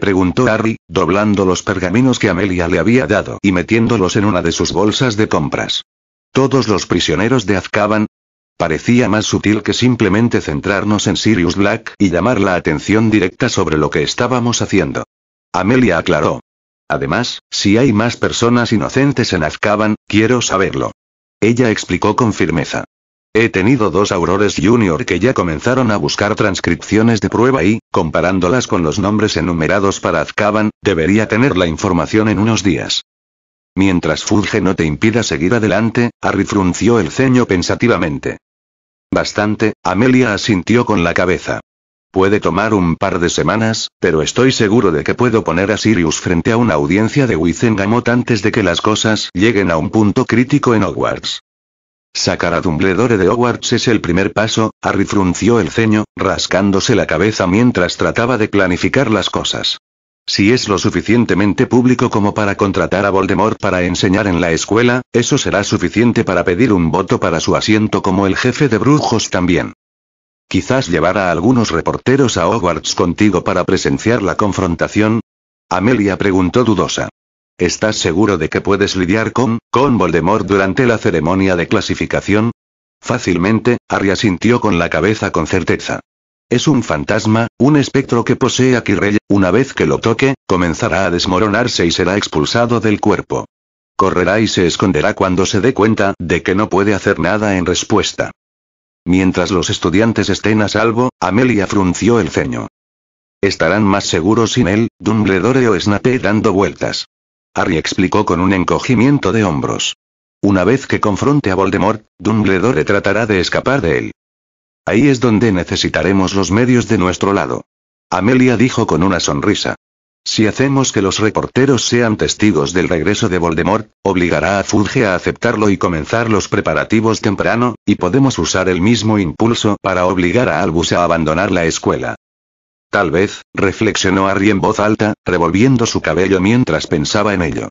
preguntó Harry, doblando los pergaminos que Amelia le había dado y metiéndolos en una de sus bolsas de compras. ¿Todos los prisioneros de Azkaban? Parecía más sutil que simplemente centrarnos en Sirius Black y llamar la atención directa sobre lo que estábamos haciendo. Amelia aclaró. Además, si hay más personas inocentes en Azkaban, quiero saberlo. Ella explicó con firmeza. He tenido dos aurores junior que ya comenzaron a buscar transcripciones de prueba y, comparándolas con los nombres enumerados para Azkaban, debería tener la información en unos días. Mientras Fudge no te impida seguir adelante, Harry frunció el ceño pensativamente. Bastante, Amelia asintió con la cabeza. Puede tomar un par de semanas, pero estoy seguro de que puedo poner a Sirius frente a una audiencia de Wizengamot antes de que las cosas lleguen a un punto crítico en Hogwarts. Sacar a Dumbledore de Hogwarts es el primer paso, Harry frunció el ceño, rascándose la cabeza mientras trataba de planificar las cosas. Si es lo suficientemente público como para contratar a Voldemort para enseñar en la escuela, eso será suficiente para pedir un voto para su asiento como el jefe de brujos también. Quizás llevar a algunos reporteros a Hogwarts contigo para presenciar la confrontación. Amelia preguntó dudosa. ¿Estás seguro de que puedes lidiar con, con Voldemort durante la ceremonia de clasificación? Fácilmente, Arya sintió con la cabeza con certeza. Es un fantasma, un espectro que posee a rey. una vez que lo toque, comenzará a desmoronarse y será expulsado del cuerpo. Correrá y se esconderá cuando se dé cuenta de que no puede hacer nada en respuesta. Mientras los estudiantes estén a salvo, Amelia frunció el ceño. Estarán más seguros sin él, Dumbledore o Snape dando vueltas. Harry explicó con un encogimiento de hombros. Una vez que confronte a Voldemort, Dumbledore tratará de escapar de él. Ahí es donde necesitaremos los medios de nuestro lado. Amelia dijo con una sonrisa. Si hacemos que los reporteros sean testigos del regreso de Voldemort, obligará a Fudge a aceptarlo y comenzar los preparativos temprano, y podemos usar el mismo impulso para obligar a Albus a abandonar la escuela. Tal vez, reflexionó Harry en voz alta, revolviendo su cabello mientras pensaba en ello.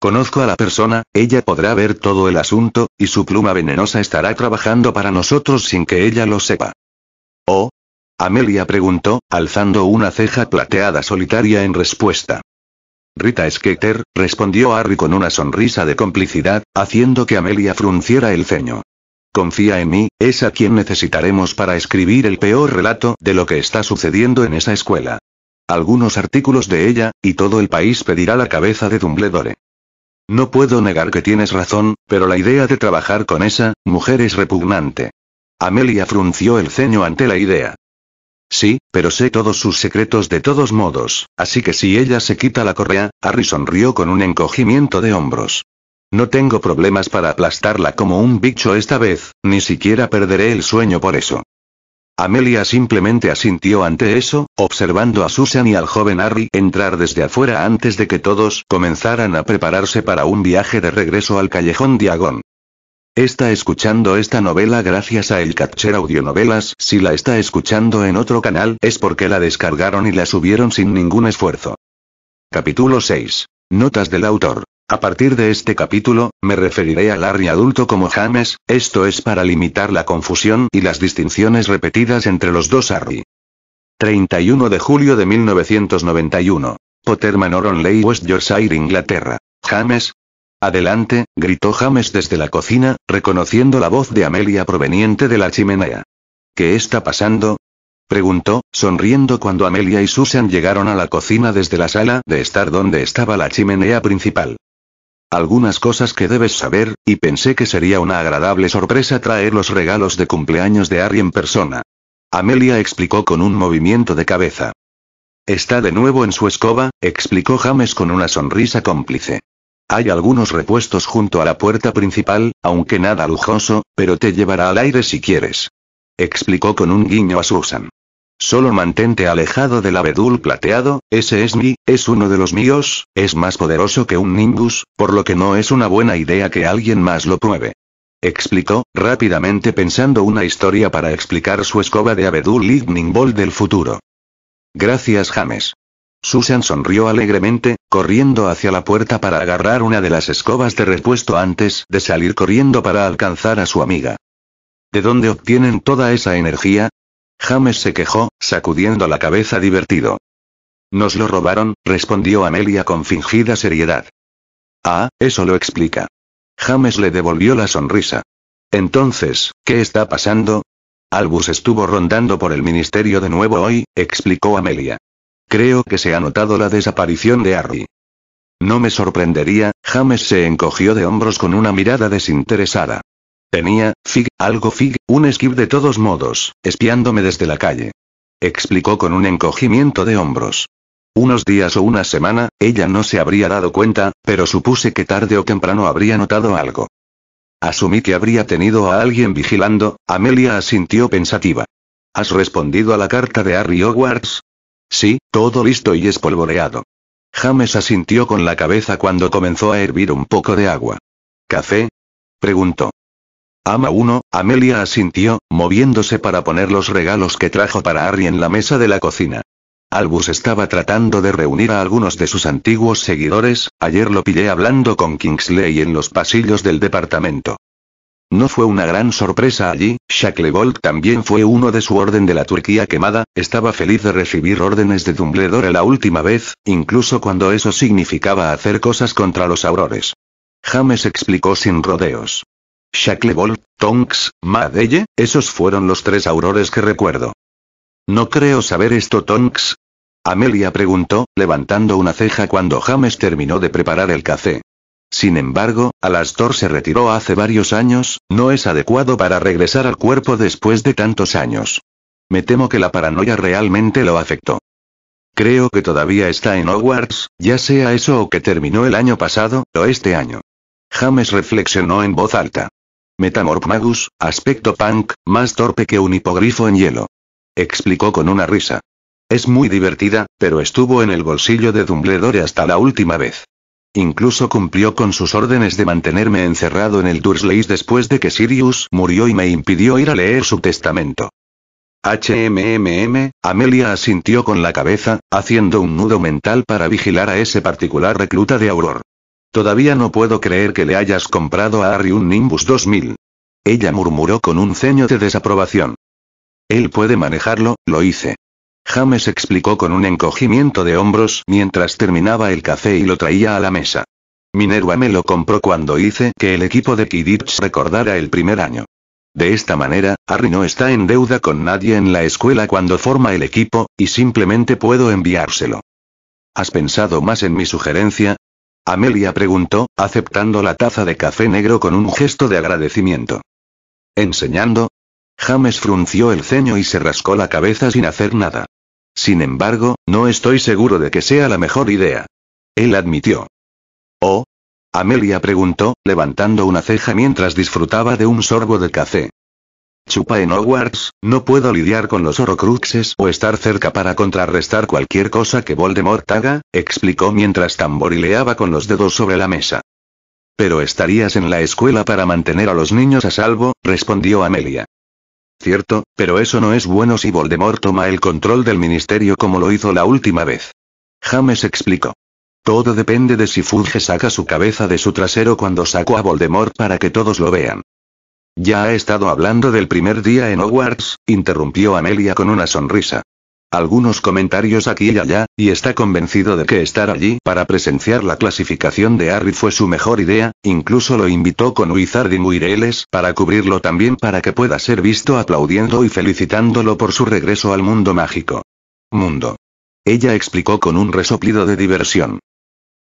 Conozco a la persona, ella podrá ver todo el asunto, y su pluma venenosa estará trabajando para nosotros sin que ella lo sepa. ¿Oh? Amelia preguntó, alzando una ceja plateada solitaria en respuesta. Rita Skeeter, respondió Harry con una sonrisa de complicidad, haciendo que Amelia frunciera el ceño. Confía en mí, es a quien necesitaremos para escribir el peor relato de lo que está sucediendo en esa escuela. Algunos artículos de ella, y todo el país pedirá la cabeza de Dumbledore. No puedo negar que tienes razón, pero la idea de trabajar con esa mujer es repugnante. Amelia frunció el ceño ante la idea. Sí, pero sé todos sus secretos de todos modos, así que si ella se quita la correa, Harry sonrió con un encogimiento de hombros. No tengo problemas para aplastarla como un bicho esta vez, ni siquiera perderé el sueño por eso. Amelia simplemente asintió ante eso, observando a Susan y al joven Harry entrar desde afuera antes de que todos comenzaran a prepararse para un viaje de regreso al callejón Diagón. Está escuchando esta novela gracias a El Catcher Audionovelas. Si la está escuchando en otro canal es porque la descargaron y la subieron sin ningún esfuerzo. Capítulo 6. Notas del autor. A partir de este capítulo, me referiré al Harry adulto como James, esto es para limitar la confusión y las distinciones repetidas entre los dos Harry. 31 de julio de 1991. Potter Manor on West Yorkshire, Inglaterra. James. Adelante, gritó James desde la cocina, reconociendo la voz de Amelia proveniente de la chimenea. ¿Qué está pasando? preguntó, sonriendo cuando Amelia y Susan llegaron a la cocina desde la sala de estar donde estaba la chimenea principal algunas cosas que debes saber, y pensé que sería una agradable sorpresa traer los regalos de cumpleaños de Ari en persona. Amelia explicó con un movimiento de cabeza. Está de nuevo en su escoba, explicó James con una sonrisa cómplice. Hay algunos repuestos junto a la puerta principal, aunque nada lujoso, pero te llevará al aire si quieres. Explicó con un guiño a Susan. Solo mantente alejado del abedul plateado, ese es mi, es uno de los míos, es más poderoso que un nimbus, por lo que no es una buena idea que alguien más lo pruebe. Explicó, rápidamente pensando una historia para explicar su escoba de abedul Lightning Ball del futuro. Gracias James. Susan sonrió alegremente, corriendo hacia la puerta para agarrar una de las escobas de repuesto antes de salir corriendo para alcanzar a su amiga. ¿De dónde obtienen toda esa energía? James se quejó, sacudiendo la cabeza divertido. Nos lo robaron, respondió Amelia con fingida seriedad. Ah, eso lo explica. James le devolvió la sonrisa. Entonces, ¿qué está pasando? Albus estuvo rondando por el ministerio de nuevo hoy, explicó Amelia. Creo que se ha notado la desaparición de Harry. No me sorprendería, James se encogió de hombros con una mirada desinteresada. Tenía, fig, algo fig, un skip de todos modos, espiándome desde la calle. Explicó con un encogimiento de hombros. Unos días o una semana, ella no se habría dado cuenta, pero supuse que tarde o temprano habría notado algo. Asumí que habría tenido a alguien vigilando, Amelia asintió pensativa. ¿Has respondido a la carta de Harry Hogwarts? Sí, todo listo y espolvoreado. James asintió con la cabeza cuando comenzó a hervir un poco de agua. ¿Café? preguntó. Ama uno, Amelia asintió, moviéndose para poner los regalos que trajo para Harry en la mesa de la cocina. Albus estaba tratando de reunir a algunos de sus antiguos seguidores, ayer lo pillé hablando con Kingsley en los pasillos del departamento. No fue una gran sorpresa allí, Shacklebolt también fue uno de su orden de la Turquía quemada, estaba feliz de recibir órdenes de Dumbledore la última vez, incluso cuando eso significaba hacer cosas contra los aurores. James explicó sin rodeos. Shacklebolt, Tonks, Madelle, esos fueron los tres aurores que recuerdo. No creo saber esto, Tonks. Amelia preguntó, levantando una ceja cuando James terminó de preparar el café. Sin embargo, Alastor se retiró hace varios años, no es adecuado para regresar al cuerpo después de tantos años. Me temo que la paranoia realmente lo afectó. Creo que todavía está en Hogwarts, ya sea eso o que terminó el año pasado, o este año. James reflexionó en voz alta. Metamorph Magus, aspecto punk, más torpe que un hipogrifo en hielo. Explicó con una risa. Es muy divertida, pero estuvo en el bolsillo de Dumbledore hasta la última vez. Incluso cumplió con sus órdenes de mantenerme encerrado en el Dursleys después de que Sirius murió y me impidió ir a leer su testamento. HMMM, Amelia asintió con la cabeza, haciendo un nudo mental para vigilar a ese particular recluta de Auror. Todavía no puedo creer que le hayas comprado a Harry un Nimbus 2000. Ella murmuró con un ceño de desaprobación. Él puede manejarlo, lo hice. James explicó con un encogimiento de hombros mientras terminaba el café y lo traía a la mesa. Minerva me lo compró cuando hice que el equipo de Kidditch recordara el primer año. De esta manera, Harry no está en deuda con nadie en la escuela cuando forma el equipo, y simplemente puedo enviárselo. ¿Has pensado más en mi sugerencia? Amelia preguntó, aceptando la taza de café negro con un gesto de agradecimiento. ¿Enseñando? James frunció el ceño y se rascó la cabeza sin hacer nada. Sin embargo, no estoy seguro de que sea la mejor idea. Él admitió. ¿Oh? Amelia preguntó, levantando una ceja mientras disfrutaba de un sorbo de café. Chupa en Hogwarts, no puedo lidiar con los orocruxes o estar cerca para contrarrestar cualquier cosa que Voldemort haga, explicó mientras tamborileaba con los dedos sobre la mesa. Pero estarías en la escuela para mantener a los niños a salvo, respondió Amelia. Cierto, pero eso no es bueno si Voldemort toma el control del ministerio como lo hizo la última vez. James explicó. Todo depende de si Fudge saca su cabeza de su trasero cuando sacó a Voldemort para que todos lo vean. Ya ha estado hablando del primer día en Hogwarts, interrumpió Amelia con una sonrisa. Algunos comentarios aquí y allá, y está convencido de que estar allí para presenciar la clasificación de Harry fue su mejor idea, incluso lo invitó con Wizard y Muireles para cubrirlo también para que pueda ser visto aplaudiendo y felicitándolo por su regreso al mundo mágico. Mundo. Ella explicó con un resoplido de diversión.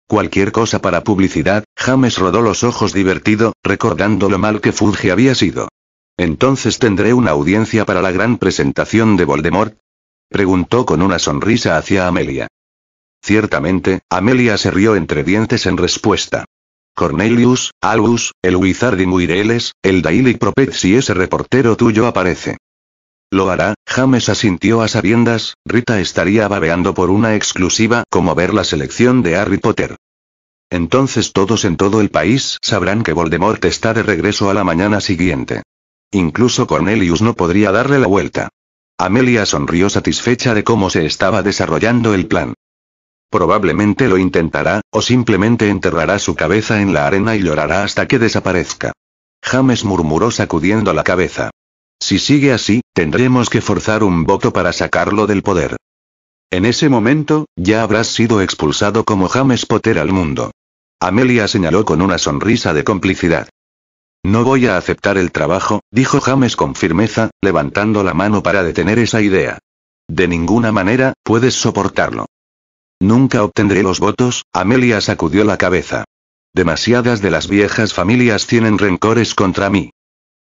Cualquier cosa para publicidad, James rodó los ojos divertido, recordando lo mal que Fudge había sido. Entonces tendré una audiencia para la gran presentación de Voldemort, preguntó con una sonrisa hacia Amelia. Ciertamente, Amelia se rió entre dientes en respuesta. Cornelius, Albus, el de muireles el Daily Propet si ese reportero tuyo aparece. Lo hará, James asintió a sabiendas, Rita estaría babeando por una exclusiva como ver la selección de Harry Potter. Entonces todos en todo el país sabrán que Voldemort está de regreso a la mañana siguiente. Incluso Cornelius no podría darle la vuelta. Amelia sonrió satisfecha de cómo se estaba desarrollando el plan. Probablemente lo intentará, o simplemente enterrará su cabeza en la arena y llorará hasta que desaparezca. James murmuró sacudiendo la cabeza. Si sigue así, tendremos que forzar un voto para sacarlo del poder. En ese momento, ya habrás sido expulsado como James Potter al mundo. Amelia señaló con una sonrisa de complicidad. No voy a aceptar el trabajo, dijo James con firmeza, levantando la mano para detener esa idea. De ninguna manera, puedes soportarlo. Nunca obtendré los votos, Amelia sacudió la cabeza. Demasiadas de las viejas familias tienen rencores contra mí.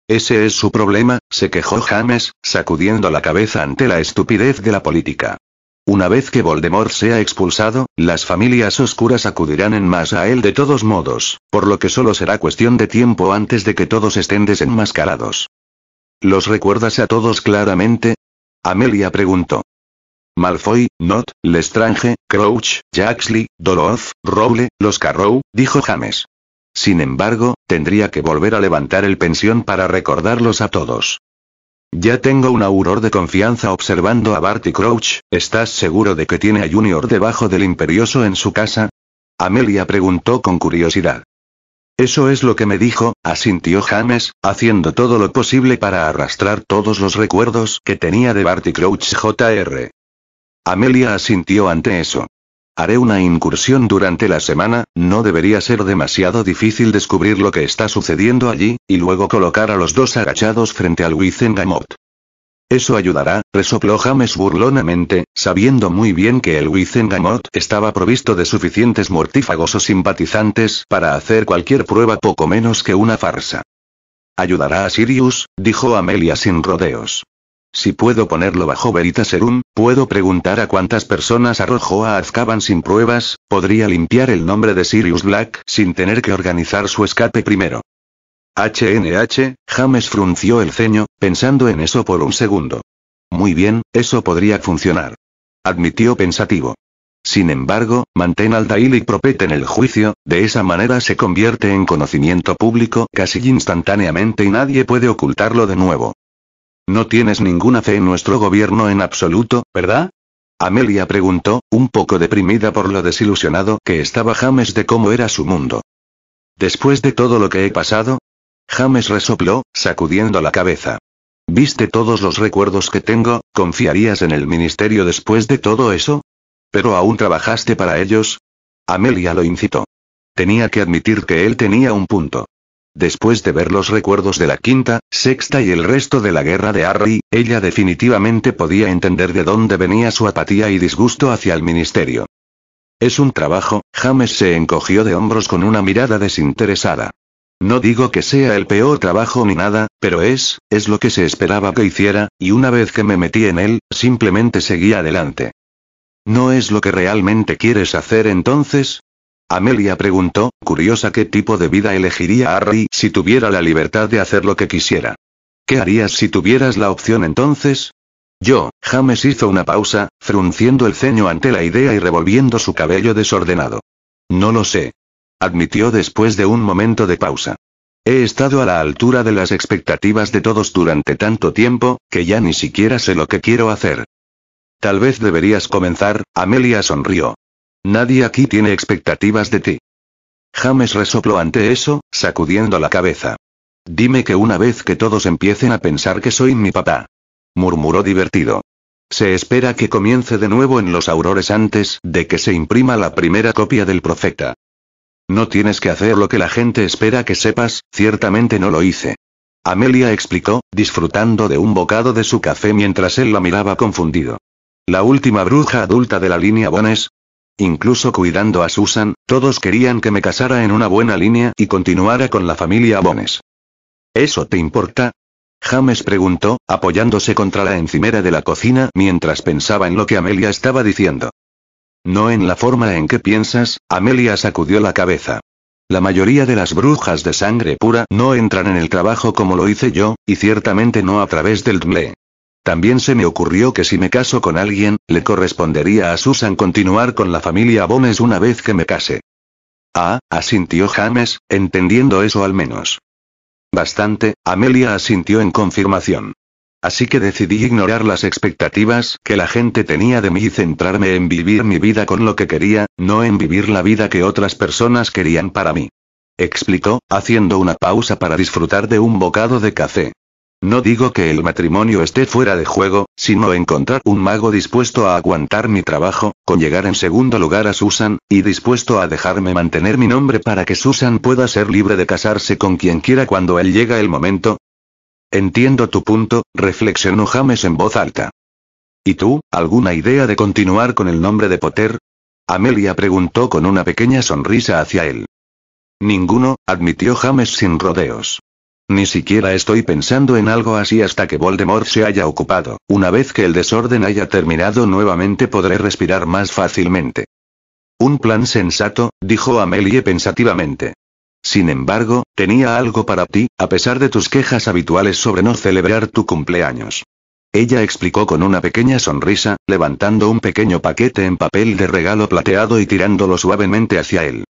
Ese es su problema, se quejó James, sacudiendo la cabeza ante la estupidez de la política. Una vez que Voldemort sea expulsado, las familias oscuras acudirán en masa a él de todos modos, por lo que solo será cuestión de tiempo antes de que todos estén desenmascarados. ¿Los recuerdas a todos claramente? Amelia preguntó. Malfoy, Not, Lestrange, Crouch, Jaxley, Doloth, Roble, los Carrow, dijo James. Sin embargo, tendría que volver a levantar el pensión para recordarlos a todos. Ya tengo un auror de confianza observando a Barty Crouch, ¿estás seguro de que tiene a Junior debajo del imperioso en su casa? Amelia preguntó con curiosidad. Eso es lo que me dijo, asintió James, haciendo todo lo posible para arrastrar todos los recuerdos que tenía de Barty Crouch Jr. Amelia asintió ante eso. Haré una incursión durante la semana, no debería ser demasiado difícil descubrir lo que está sucediendo allí, y luego colocar a los dos agachados frente al Wizengamot. Eso ayudará, resopló James burlonamente, sabiendo muy bien que el Wizengamot estaba provisto de suficientes mortífagos o simpatizantes para hacer cualquier prueba poco menos que una farsa. Ayudará a Sirius, dijo Amelia sin rodeos. Si puedo ponerlo bajo Veritaserum, puedo preguntar a cuántas personas arrojó a Azkaban sin pruebas, podría limpiar el nombre de Sirius Black sin tener que organizar su escape primero. HNH, James frunció el ceño, pensando en eso por un segundo. Muy bien, eso podría funcionar. Admitió pensativo. Sin embargo, mantén al Dail y en el juicio, de esa manera se convierte en conocimiento público casi instantáneamente y nadie puede ocultarlo de nuevo. No tienes ninguna fe en nuestro gobierno en absoluto, ¿verdad? Amelia preguntó, un poco deprimida por lo desilusionado que estaba James de cómo era su mundo. Después de todo lo que he pasado, James resopló, sacudiendo la cabeza. ¿Viste todos los recuerdos que tengo? ¿Confiarías en el ministerio después de todo eso? ¿Pero aún trabajaste para ellos? Amelia lo incitó. Tenía que admitir que él tenía un punto. Después de ver los recuerdos de la quinta, sexta y el resto de la guerra de Harry, ella definitivamente podía entender de dónde venía su apatía y disgusto hacia el ministerio. Es un trabajo, James se encogió de hombros con una mirada desinteresada. No digo que sea el peor trabajo ni nada, pero es, es lo que se esperaba que hiciera, y una vez que me metí en él, simplemente seguí adelante. ¿No es lo que realmente quieres hacer entonces? Amelia preguntó, curiosa qué tipo de vida elegiría Harry si tuviera la libertad de hacer lo que quisiera. ¿Qué harías si tuvieras la opción entonces? Yo, James hizo una pausa, frunciendo el ceño ante la idea y revolviendo su cabello desordenado. No lo sé. Admitió después de un momento de pausa. He estado a la altura de las expectativas de todos durante tanto tiempo, que ya ni siquiera sé lo que quiero hacer. Tal vez deberías comenzar, Amelia sonrió. Nadie aquí tiene expectativas de ti. James resopló ante eso, sacudiendo la cabeza. Dime que una vez que todos empiecen a pensar que soy mi papá. Murmuró divertido. Se espera que comience de nuevo en los aurores antes de que se imprima la primera copia del profeta. No tienes que hacer lo que la gente espera que sepas, ciertamente no lo hice. Amelia explicó, disfrutando de un bocado de su café mientras él la miraba confundido. La última bruja adulta de la línea Bones, Incluso cuidando a Susan, todos querían que me casara en una buena línea y continuara con la familia Bones. ¿Eso te importa? James preguntó, apoyándose contra la encimera de la cocina mientras pensaba en lo que Amelia estaba diciendo. No en la forma en que piensas, Amelia sacudió la cabeza. La mayoría de las brujas de sangre pura no entran en el trabajo como lo hice yo, y ciertamente no a través del DMLE. También se me ocurrió que si me caso con alguien, le correspondería a Susan continuar con la familia Gómez una vez que me case. Ah, asintió James, entendiendo eso al menos. Bastante, Amelia asintió en confirmación. Así que decidí ignorar las expectativas que la gente tenía de mí y centrarme en vivir mi vida con lo que quería, no en vivir la vida que otras personas querían para mí. Explicó, haciendo una pausa para disfrutar de un bocado de café. No digo que el matrimonio esté fuera de juego, sino encontrar un mago dispuesto a aguantar mi trabajo, con llegar en segundo lugar a Susan, y dispuesto a dejarme mantener mi nombre para que Susan pueda ser libre de casarse con quien quiera cuando él llega el momento. Entiendo tu punto, reflexionó James en voz alta. ¿Y tú, alguna idea de continuar con el nombre de Potter? Amelia preguntó con una pequeña sonrisa hacia él. Ninguno, admitió James sin rodeos. Ni siquiera estoy pensando en algo así hasta que Voldemort se haya ocupado. Una vez que el desorden haya terminado nuevamente podré respirar más fácilmente. Un plan sensato, dijo Amelie pensativamente. Sin embargo, tenía algo para ti, a pesar de tus quejas habituales sobre no celebrar tu cumpleaños. Ella explicó con una pequeña sonrisa, levantando un pequeño paquete en papel de regalo plateado y tirándolo suavemente hacia él.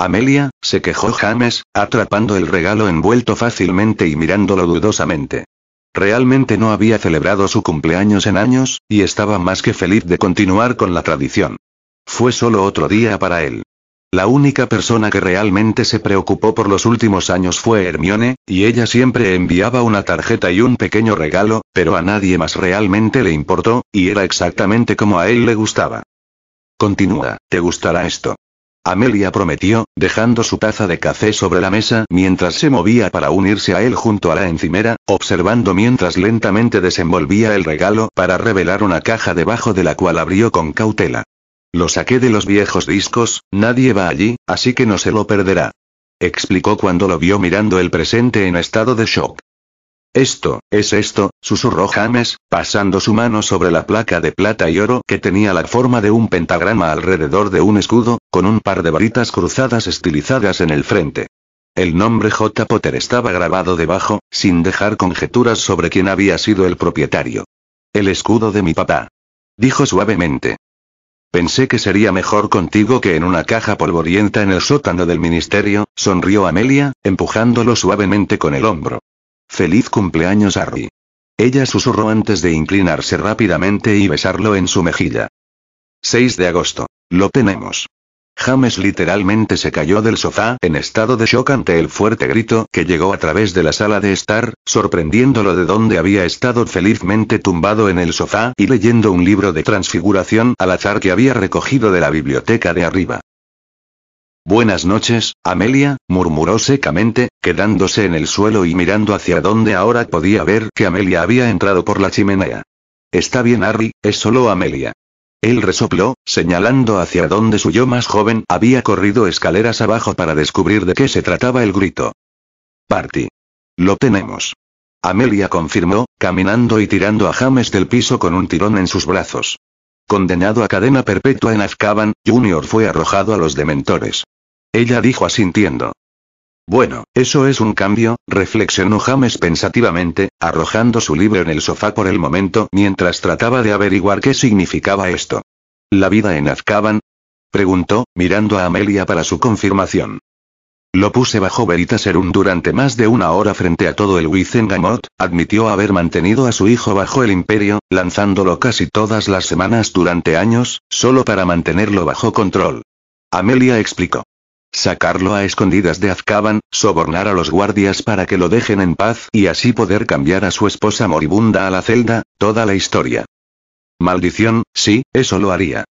Amelia, se quejó James, atrapando el regalo envuelto fácilmente y mirándolo dudosamente. Realmente no había celebrado su cumpleaños en años, y estaba más que feliz de continuar con la tradición. Fue solo otro día para él. La única persona que realmente se preocupó por los últimos años fue Hermione, y ella siempre enviaba una tarjeta y un pequeño regalo, pero a nadie más realmente le importó, y era exactamente como a él le gustaba. Continúa, te gustará esto. Amelia prometió, dejando su taza de café sobre la mesa mientras se movía para unirse a él junto a la encimera, observando mientras lentamente desenvolvía el regalo para revelar una caja debajo de la cual abrió con cautela. Lo saqué de los viejos discos, nadie va allí, así que no se lo perderá. Explicó cuando lo vio mirando el presente en estado de shock. Esto, es esto, susurró James, pasando su mano sobre la placa de plata y oro que tenía la forma de un pentagrama alrededor de un escudo, con un par de varitas cruzadas estilizadas en el frente. El nombre J. Potter estaba grabado debajo, sin dejar conjeturas sobre quién había sido el propietario. El escudo de mi papá. Dijo suavemente. Pensé que sería mejor contigo que en una caja polvorienta en el sótano del ministerio, sonrió Amelia, empujándolo suavemente con el hombro. Feliz cumpleaños, Harry. Ella susurró antes de inclinarse rápidamente y besarlo en su mejilla. 6 de agosto. Lo tenemos. James literalmente se cayó del sofá en estado de shock ante el fuerte grito que llegó a través de la sala de estar, sorprendiéndolo de donde había estado felizmente tumbado en el sofá y leyendo un libro de transfiguración al azar que había recogido de la biblioteca de arriba. Buenas noches, Amelia, murmuró secamente, quedándose en el suelo y mirando hacia donde ahora podía ver que Amelia había entrado por la chimenea. Está bien, Harry, es solo Amelia. Él resopló, señalando hacia donde su yo más joven había corrido escaleras abajo para descubrir de qué se trataba el grito. Party. Lo tenemos. Amelia confirmó, caminando y tirando a James del piso con un tirón en sus brazos. Condenado a cadena perpetua en Azkaban, Junior fue arrojado a los dementores. Ella dijo asintiendo. Bueno, eso es un cambio, reflexionó James pensativamente, arrojando su libro en el sofá por el momento mientras trataba de averiguar qué significaba esto. ¿La vida en Azkaban? preguntó, mirando a Amelia para su confirmación. Lo puse bajo Veritaserum durante más de una hora frente a todo el Wizengamot, admitió haber mantenido a su hijo bajo el imperio, lanzándolo casi todas las semanas durante años, solo para mantenerlo bajo control. Amelia explicó sacarlo a escondidas de Azkaban, sobornar a los guardias para que lo dejen en paz y así poder cambiar a su esposa moribunda a la celda, toda la historia. Maldición, sí, eso lo haría.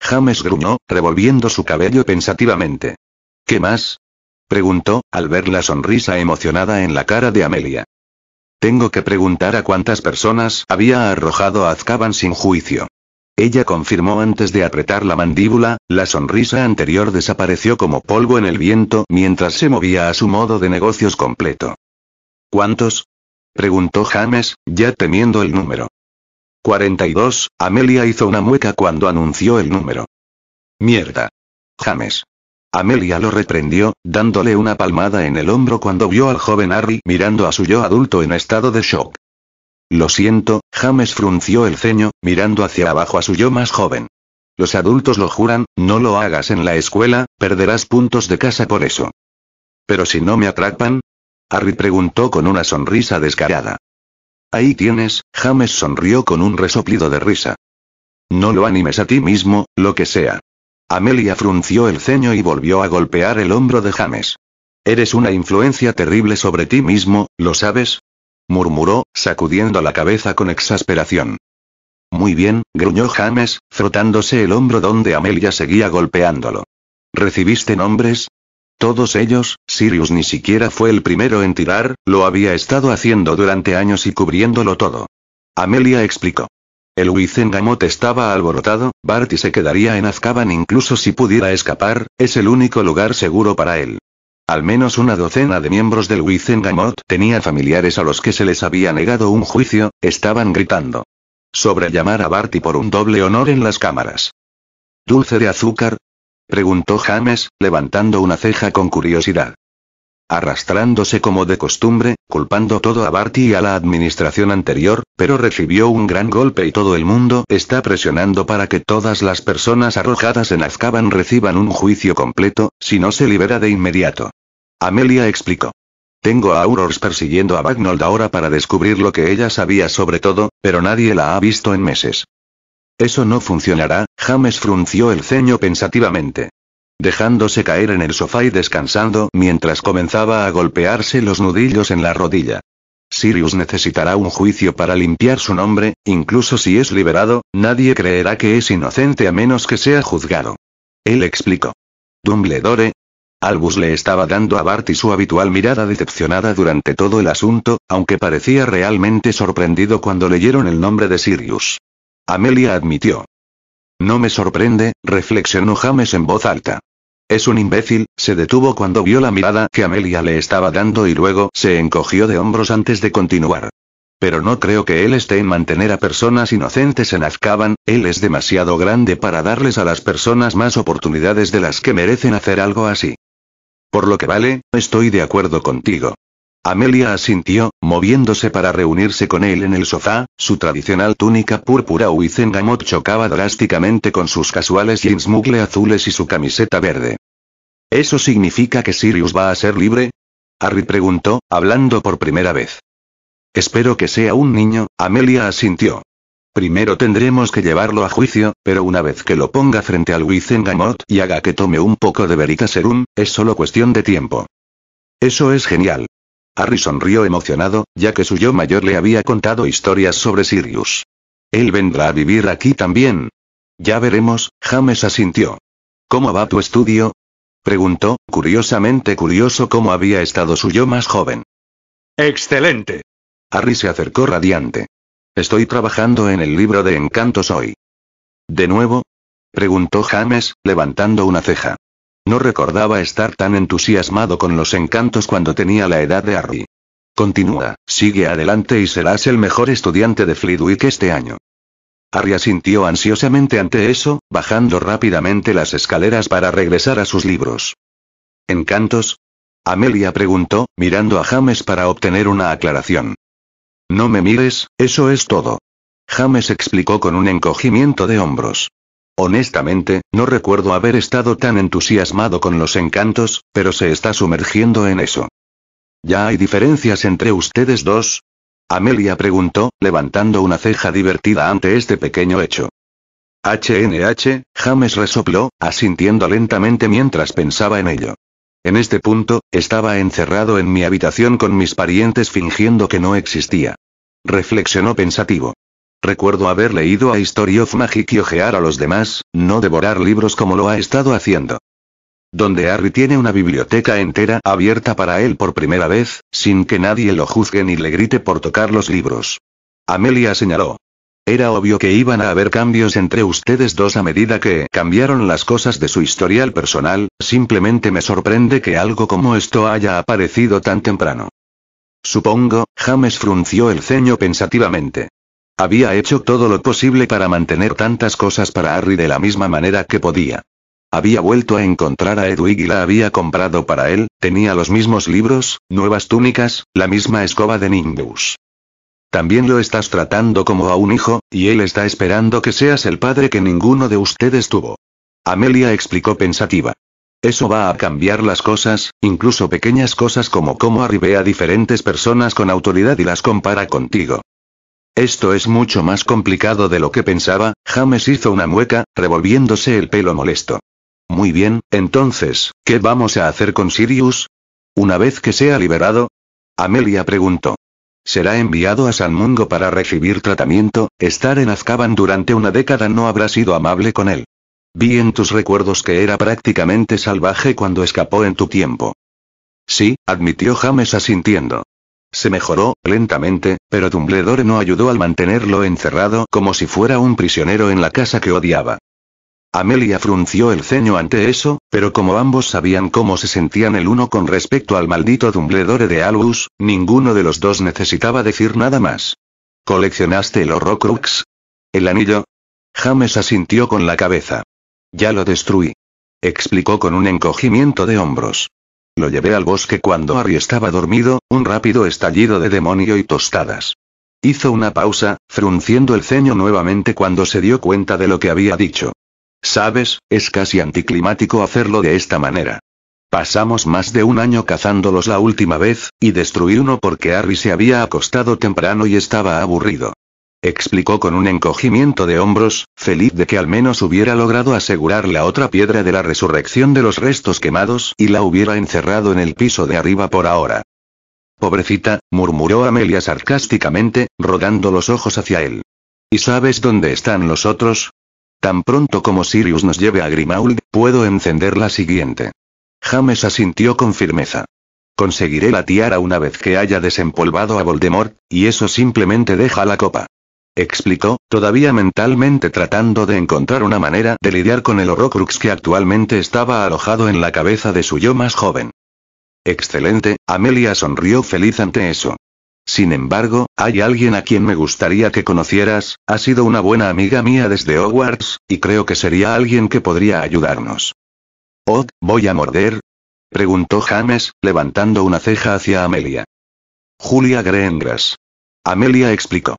James gruñó, revolviendo su cabello pensativamente. ¿Qué más? preguntó, al ver la sonrisa emocionada en la cara de Amelia. Tengo que preguntar a cuántas personas había arrojado a Azkaban sin juicio. Ella confirmó antes de apretar la mandíbula, la sonrisa anterior desapareció como polvo en el viento mientras se movía a su modo de negocios completo. ¿Cuántos? preguntó James, ya temiendo el número. 42, Amelia hizo una mueca cuando anunció el número. Mierda. James. Amelia lo reprendió, dándole una palmada en el hombro cuando vio al joven Harry mirando a su yo adulto en estado de shock. Lo siento, James frunció el ceño, mirando hacia abajo a su yo más joven. Los adultos lo juran, no lo hagas en la escuela, perderás puntos de casa por eso. ¿Pero si no me atrapan? Harry preguntó con una sonrisa descarada. Ahí tienes, James sonrió con un resoplido de risa. No lo animes a ti mismo, lo que sea. Amelia frunció el ceño y volvió a golpear el hombro de James. Eres una influencia terrible sobre ti mismo, ¿lo sabes? murmuró, sacudiendo la cabeza con exasperación. Muy bien, gruñó James, frotándose el hombro donde Amelia seguía golpeándolo. ¿Recibiste nombres? Todos ellos, Sirius ni siquiera fue el primero en tirar, lo había estado haciendo durante años y cubriéndolo todo. Amelia explicó. El Wizengamot estaba alborotado, Barty se quedaría en Azkaban incluso si pudiera escapar, es el único lugar seguro para él. Al menos una docena de miembros del Wizengamot tenía familiares a los que se les había negado un juicio, estaban gritando. Sobre llamar a Barty por un doble honor en las cámaras. ¿Dulce de azúcar? Preguntó James, levantando una ceja con curiosidad arrastrándose como de costumbre, culpando todo a Barty y a la administración anterior, pero recibió un gran golpe y todo el mundo está presionando para que todas las personas arrojadas en Azkaban reciban un juicio completo, si no se libera de inmediato. Amelia explicó. Tengo a Aurors persiguiendo a Bagnold ahora para descubrir lo que ella sabía sobre todo, pero nadie la ha visto en meses. Eso no funcionará, James frunció el ceño pensativamente dejándose caer en el sofá y descansando mientras comenzaba a golpearse los nudillos en la rodilla. Sirius necesitará un juicio para limpiar su nombre, incluso si es liberado, nadie creerá que es inocente a menos que sea juzgado. Él explicó. Dumbledore. Albus le estaba dando a Barty su habitual mirada decepcionada durante todo el asunto, aunque parecía realmente sorprendido cuando leyeron el nombre de Sirius. Amelia admitió. No me sorprende, reflexionó James en voz alta. Es un imbécil, se detuvo cuando vio la mirada que Amelia le estaba dando y luego se encogió de hombros antes de continuar. Pero no creo que él esté en mantener a personas inocentes en Azkaban, él es demasiado grande para darles a las personas más oportunidades de las que merecen hacer algo así. Por lo que vale, estoy de acuerdo contigo. Amelia asintió, moviéndose para reunirse con él en el sofá, su tradicional túnica púrpura Wizengamot chocaba drásticamente con sus casuales jeans mugle azules y su camiseta verde. ¿Eso significa que Sirius va a ser libre? Harry preguntó, hablando por primera vez. Espero que sea un niño, Amelia asintió. Primero tendremos que llevarlo a juicio, pero una vez que lo ponga frente al Wizengamot y haga que tome un poco de Veritaserum, serum, es solo cuestión de tiempo. Eso es genial. Harry sonrió emocionado, ya que su yo mayor le había contado historias sobre Sirius. Él vendrá a vivir aquí también. Ya veremos, James asintió. ¿Cómo va tu estudio? preguntó, curiosamente curioso cómo había estado su yo más joven. Excelente. Harry se acercó radiante. Estoy trabajando en el libro de encantos hoy. ¿De nuevo? preguntó James, levantando una ceja. No recordaba estar tan entusiasmado con los encantos cuando tenía la edad de Harry. Continúa, sigue adelante y serás el mejor estudiante de Flitwick este año. Harry asintió ansiosamente ante eso, bajando rápidamente las escaleras para regresar a sus libros. ¿Encantos? Amelia preguntó, mirando a James para obtener una aclaración. No me mires, eso es todo. James explicó con un encogimiento de hombros. Honestamente, no recuerdo haber estado tan entusiasmado con los encantos, pero se está sumergiendo en eso. ¿Ya hay diferencias entre ustedes dos? Amelia preguntó, levantando una ceja divertida ante este pequeño hecho. HNH, James resopló, asintiendo lentamente mientras pensaba en ello. En este punto, estaba encerrado en mi habitación con mis parientes fingiendo que no existía. Reflexionó pensativo. Recuerdo haber leído a History of Magic y ojear a los demás, no devorar libros como lo ha estado haciendo. Donde Harry tiene una biblioteca entera abierta para él por primera vez, sin que nadie lo juzgue ni le grite por tocar los libros. Amelia señaló. Era obvio que iban a haber cambios entre ustedes dos a medida que cambiaron las cosas de su historial personal, simplemente me sorprende que algo como esto haya aparecido tan temprano. Supongo, James frunció el ceño pensativamente. Había hecho todo lo posible para mantener tantas cosas para Harry de la misma manera que podía. Había vuelto a encontrar a Edwig y la había comprado para él, tenía los mismos libros, nuevas túnicas, la misma escoba de Nimbus. También lo estás tratando como a un hijo, y él está esperando que seas el padre que ninguno de ustedes tuvo. Amelia explicó pensativa. Eso va a cambiar las cosas, incluso pequeñas cosas como cómo ve a diferentes personas con autoridad y las compara contigo. Esto es mucho más complicado de lo que pensaba, James hizo una mueca, revolviéndose el pelo molesto. Muy bien, entonces, ¿qué vamos a hacer con Sirius? Una vez que sea liberado? Amelia preguntó. Será enviado a San Mungo para recibir tratamiento, estar en Azkaban durante una década no habrá sido amable con él. Vi en tus recuerdos que era prácticamente salvaje cuando escapó en tu tiempo. Sí, admitió James asintiendo. Se mejoró, lentamente, pero Dumbledore no ayudó al mantenerlo encerrado como si fuera un prisionero en la casa que odiaba. Amelia frunció el ceño ante eso, pero como ambos sabían cómo se sentían el uno con respecto al maldito Dumbledore de Albus, ninguno de los dos necesitaba decir nada más. ¿Coleccionaste el Horrocrux? ¿El anillo? James asintió con la cabeza. Ya lo destruí. Explicó con un encogimiento de hombros. Lo llevé al bosque cuando Harry estaba dormido, un rápido estallido de demonio y tostadas. Hizo una pausa, frunciendo el ceño nuevamente cuando se dio cuenta de lo que había dicho. Sabes, es casi anticlimático hacerlo de esta manera. Pasamos más de un año cazándolos la última vez, y destruí uno porque Harry se había acostado temprano y estaba aburrido explicó con un encogimiento de hombros, feliz de que al menos hubiera logrado asegurar la otra piedra de la resurrección de los restos quemados y la hubiera encerrado en el piso de arriba por ahora. Pobrecita, murmuró Amelia sarcásticamente, rodando los ojos hacia él. ¿Y sabes dónde están los otros? Tan pronto como Sirius nos lleve a Grimauld, puedo encender la siguiente. James asintió con firmeza. Conseguiré la tiara una vez que haya desempolvado a Voldemort, y eso simplemente deja la copa explicó, todavía mentalmente tratando de encontrar una manera de lidiar con el Horrocrux que actualmente estaba alojado en la cabeza de su yo más joven. Excelente, Amelia sonrió feliz ante eso. Sin embargo, hay alguien a quien me gustaría que conocieras, ha sido una buena amiga mía desde Hogwarts, y creo que sería alguien que podría ayudarnos. ¿Od, voy a morder? preguntó James, levantando una ceja hacia Amelia. Julia Greengrass. Amelia explicó.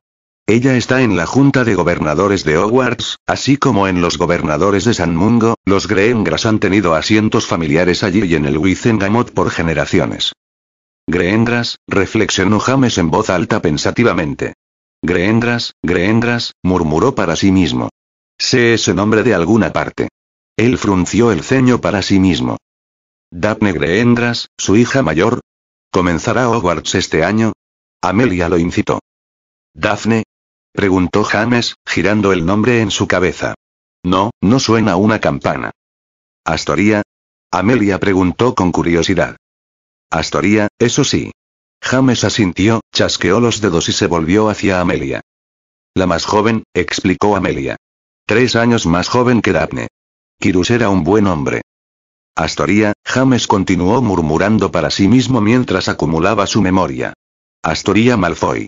Ella está en la Junta de Gobernadores de Hogwarts, así como en los gobernadores de San Mungo, los Greendras han tenido asientos familiares allí y en el Wizengamot por generaciones. Greendras, reflexionó James en voz alta pensativamente. Greendras, Greendras, murmuró para sí mismo. Sé ese nombre de alguna parte. Él frunció el ceño para sí mismo. Daphne Greendras, su hija mayor, comenzará Hogwarts este año. Amelia lo incitó. Daphne, preguntó James, girando el nombre en su cabeza. No, no suena una campana. ¿Astoria? Amelia preguntó con curiosidad. Astoria, eso sí. James asintió, chasqueó los dedos y se volvió hacia Amelia. La más joven, explicó Amelia. Tres años más joven que Daphne. Kirus era un buen hombre. Astoria, James continuó murmurando para sí mismo mientras acumulaba su memoria. Astoria Malfoy.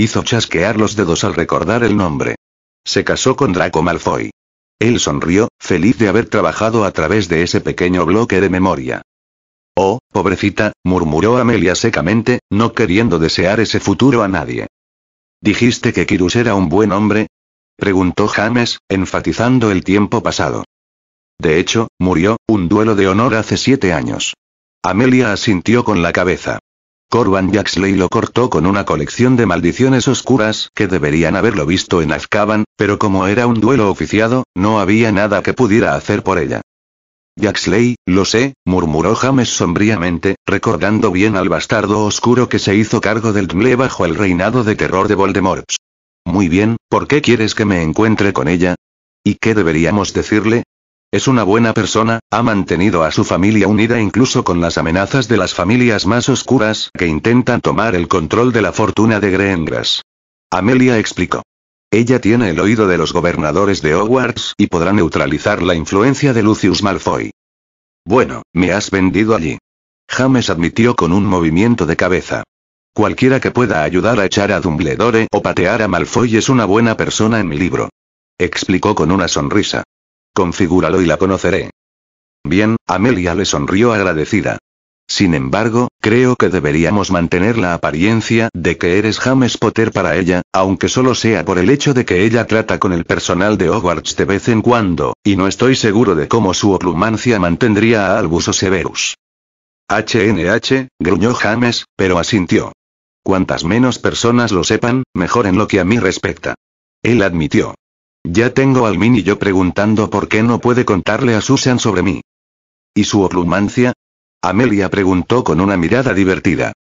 Hizo chasquear los dedos al recordar el nombre. Se casó con Draco Malfoy. Él sonrió, feliz de haber trabajado a través de ese pequeño bloque de memoria. Oh, pobrecita, murmuró Amelia secamente, no queriendo desear ese futuro a nadie. ¿Dijiste que Kirus era un buen hombre? preguntó James, enfatizando el tiempo pasado. De hecho, murió, un duelo de honor hace siete años. Amelia asintió con la cabeza. Corban Jaxley lo cortó con una colección de maldiciones oscuras que deberían haberlo visto en Azkaban, pero como era un duelo oficiado, no había nada que pudiera hacer por ella. Jaxley, lo sé, murmuró James sombríamente, recordando bien al bastardo oscuro que se hizo cargo del Dmle bajo el reinado de terror de Voldemort. Muy bien, ¿por qué quieres que me encuentre con ella? ¿Y qué deberíamos decirle? Es una buena persona, ha mantenido a su familia unida incluso con las amenazas de las familias más oscuras que intentan tomar el control de la fortuna de Greengras. Amelia explicó. Ella tiene el oído de los gobernadores de Hogwarts y podrá neutralizar la influencia de Lucius Malfoy. Bueno, me has vendido allí. James admitió con un movimiento de cabeza. Cualquiera que pueda ayudar a echar a Dumbledore o patear a Malfoy es una buena persona en mi libro. Explicó con una sonrisa. Configúralo y la conoceré. Bien, Amelia le sonrió agradecida. Sin embargo, creo que deberíamos mantener la apariencia de que eres James Potter para ella, aunque solo sea por el hecho de que ella trata con el personal de Hogwarts de vez en cuando, y no estoy seguro de cómo su oplumancia mantendría a Albus o Severus. HNH, gruñó James, pero asintió. Cuantas menos personas lo sepan, mejor en lo que a mí respecta. Él admitió. Ya tengo al mini y yo preguntando por qué no puede contarle a Susan sobre mí. ¿Y su oclumancia? Amelia preguntó con una mirada divertida.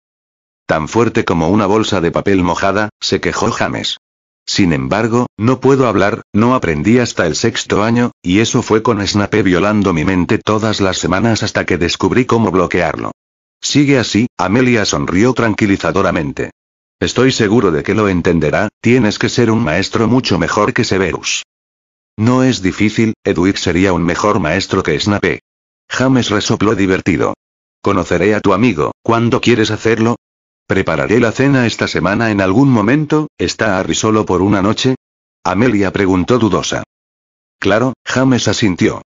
Tan fuerte como una bolsa de papel mojada, se quejó James. Sin embargo, no puedo hablar, no aprendí hasta el sexto año, y eso fue con Snape violando mi mente todas las semanas hasta que descubrí cómo bloquearlo. Sigue así, Amelia sonrió tranquilizadoramente. Estoy seguro de que lo entenderá, tienes que ser un maestro mucho mejor que Severus. No es difícil, Edwig sería un mejor maestro que Snape. James resopló divertido. Conoceré a tu amigo, ¿cuándo quieres hacerlo? Prepararé la cena esta semana en algún momento, ¿está Harry solo por una noche? Amelia preguntó dudosa. Claro, James asintió.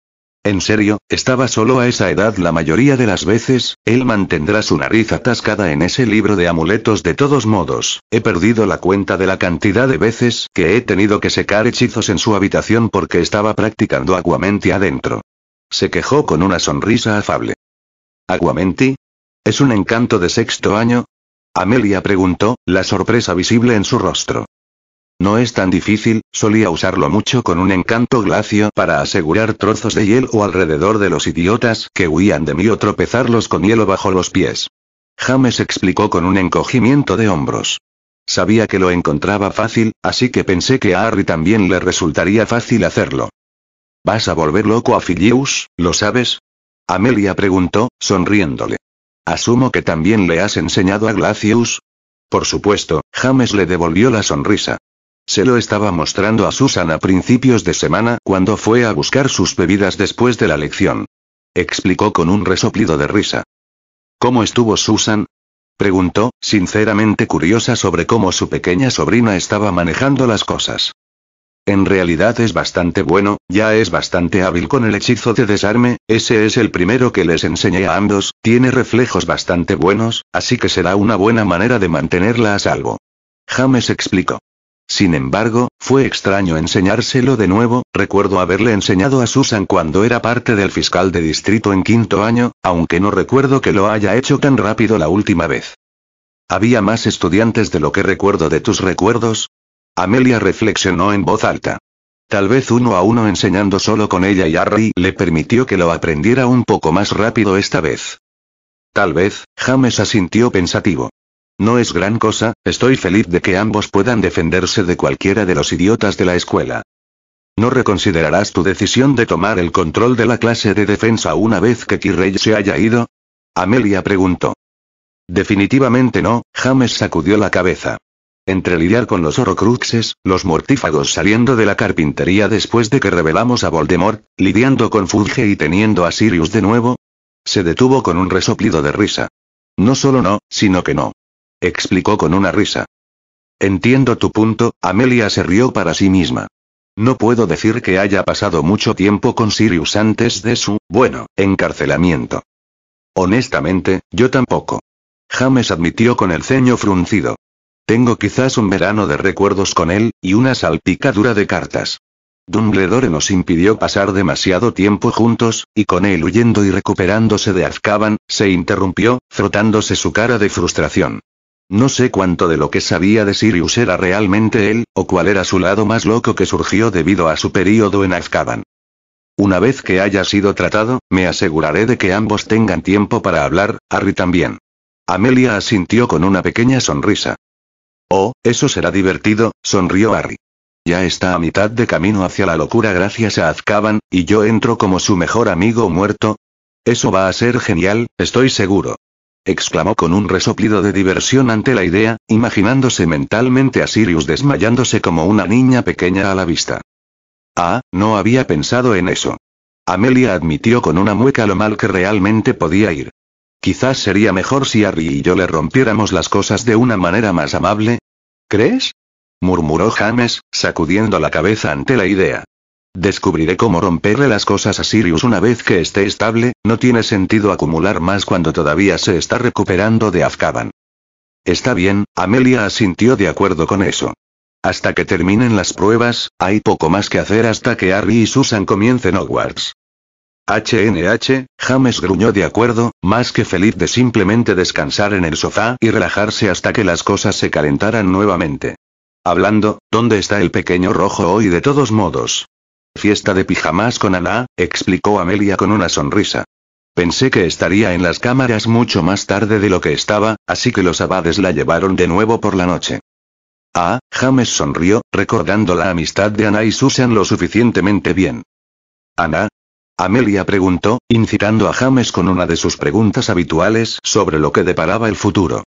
En serio, estaba solo a esa edad la mayoría de las veces, él mantendrá su nariz atascada en ese libro de amuletos de todos modos, he perdido la cuenta de la cantidad de veces que he tenido que secar hechizos en su habitación porque estaba practicando aguamenti adentro. Se quejó con una sonrisa afable. ¿Aguamenti? ¿Es un encanto de sexto año? Amelia preguntó, la sorpresa visible en su rostro. No es tan difícil, solía usarlo mucho con un encanto glacio para asegurar trozos de hielo alrededor de los idiotas que huían de mí o tropezarlos con hielo bajo los pies. James explicó con un encogimiento de hombros. Sabía que lo encontraba fácil, así que pensé que a Harry también le resultaría fácil hacerlo. ¿Vas a volver loco a Filius, lo sabes? Amelia preguntó, sonriéndole. Asumo que también le has enseñado a Glacius. Por supuesto, James le devolvió la sonrisa. Se lo estaba mostrando a Susan a principios de semana cuando fue a buscar sus bebidas después de la lección. Explicó con un resoplido de risa. ¿Cómo estuvo Susan? Preguntó, sinceramente curiosa sobre cómo su pequeña sobrina estaba manejando las cosas. En realidad es bastante bueno, ya es bastante hábil con el hechizo de desarme, ese es el primero que les enseñé a ambos, tiene reflejos bastante buenos, así que será una buena manera de mantenerla a salvo. James explicó. Sin embargo, fue extraño enseñárselo de nuevo, recuerdo haberle enseñado a Susan cuando era parte del fiscal de distrito en quinto año, aunque no recuerdo que lo haya hecho tan rápido la última vez. Había más estudiantes de lo que recuerdo de tus recuerdos. Amelia reflexionó en voz alta. Tal vez uno a uno enseñando solo con ella y Harry le permitió que lo aprendiera un poco más rápido esta vez. Tal vez, James asintió pensativo. No es gran cosa, estoy feliz de que ambos puedan defenderse de cualquiera de los idiotas de la escuela. No reconsiderarás tu decisión de tomar el control de la clase de defensa una vez que Kirrey se haya ido? Amelia preguntó. Definitivamente no, James sacudió la cabeza. Entre lidiar con los horocruxes, los mortífagos saliendo de la carpintería después de que revelamos a Voldemort, lidiando con Fudge y teniendo a Sirius de nuevo. Se detuvo con un resoplido de risa. No solo no, sino que no explicó con una risa. Entiendo tu punto, Amelia se rió para sí misma. No puedo decir que haya pasado mucho tiempo con Sirius antes de su, bueno, encarcelamiento. Honestamente, yo tampoco. James admitió con el ceño fruncido. Tengo quizás un verano de recuerdos con él, y una salpicadura de cartas. Dumbledore nos impidió pasar demasiado tiempo juntos, y con él huyendo y recuperándose de Azkaban, se interrumpió, frotándose su cara de frustración. No sé cuánto de lo que sabía de Sirius era realmente él, o cuál era su lado más loco que surgió debido a su período en Azkaban. Una vez que haya sido tratado, me aseguraré de que ambos tengan tiempo para hablar, Harry también. Amelia asintió con una pequeña sonrisa. Oh, eso será divertido, sonrió Harry. Ya está a mitad de camino hacia la locura gracias a Azkaban, y yo entro como su mejor amigo muerto. Eso va a ser genial, estoy seguro exclamó con un resoplido de diversión ante la idea, imaginándose mentalmente a Sirius desmayándose como una niña pequeña a la vista. Ah, no había pensado en eso. Amelia admitió con una mueca lo mal que realmente podía ir. Quizás sería mejor si Harry y yo le rompiéramos las cosas de una manera más amable. ¿Crees? murmuró James, sacudiendo la cabeza ante la idea. Descubriré cómo romperle las cosas a Sirius una vez que esté estable, no tiene sentido acumular más cuando todavía se está recuperando de Azkaban. Está bien, Amelia asintió de acuerdo con eso. Hasta que terminen las pruebas, hay poco más que hacer hasta que Harry y Susan comiencen Hogwarts. HNH, James gruñó de acuerdo, más que feliz de simplemente descansar en el sofá y relajarse hasta que las cosas se calentaran nuevamente. Hablando, ¿dónde está el pequeño rojo hoy de todos modos? fiesta de pijamas con Ana, explicó Amelia con una sonrisa. Pensé que estaría en las cámaras mucho más tarde de lo que estaba, así que los abades la llevaron de nuevo por la noche. Ah, James sonrió, recordando la amistad de Ana y Susan lo suficientemente bien. ¿Ana? Amelia preguntó, incitando a James con una de sus preguntas habituales sobre lo que deparaba el futuro.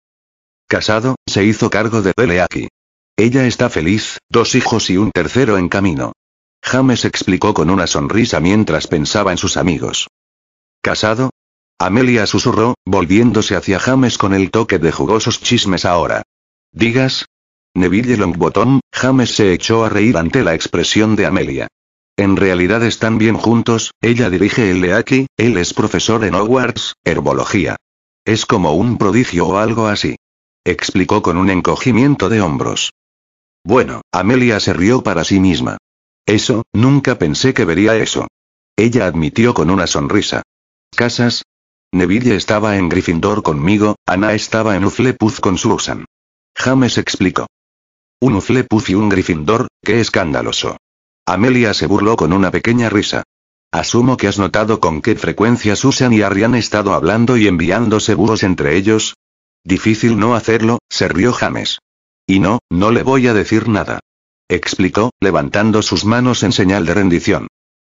Casado, se hizo cargo de Peleaki. Ella está feliz, dos hijos y un tercero en camino. James explicó con una sonrisa mientras pensaba en sus amigos. ¿Casado? Amelia susurró, volviéndose hacia James con el toque de jugosos chismes ahora. ¿Digas? Neville Longbottom, James se echó a reír ante la expresión de Amelia. En realidad están bien juntos, ella dirige el Leaki, él es profesor en Hogwarts, herbología. Es como un prodigio o algo así. Explicó con un encogimiento de hombros. Bueno, Amelia se rió para sí misma. Eso, nunca pensé que vería eso. Ella admitió con una sonrisa. ¿Casas? Neville estaba en Gryffindor conmigo, Ana estaba en Uflepuz con Susan. James explicó. Un Uflepuz y un Gryffindor, qué escandaloso. Amelia se burló con una pequeña risa. Asumo que has notado con qué frecuencia Susan y Harry han estado hablando y enviándose seguros entre ellos. Difícil no hacerlo, se rió James. Y no, no le voy a decir nada explicó, levantando sus manos en señal de rendición.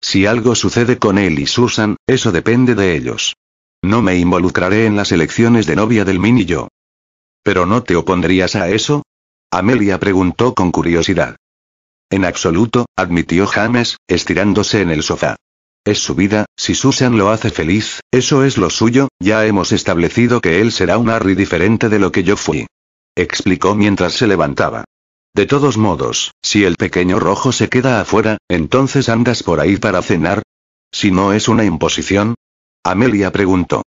Si algo sucede con él y Susan, eso depende de ellos. No me involucraré en las elecciones de novia del Min yo. ¿Pero no te opondrías a eso? Amelia preguntó con curiosidad. En absoluto, admitió James, estirándose en el sofá. Es su vida, si Susan lo hace feliz, eso es lo suyo, ya hemos establecido que él será un Harry diferente de lo que yo fui. Explicó mientras se levantaba. De todos modos, si el pequeño rojo se queda afuera, entonces andas por ahí para cenar. Si no es una imposición. Amelia preguntó.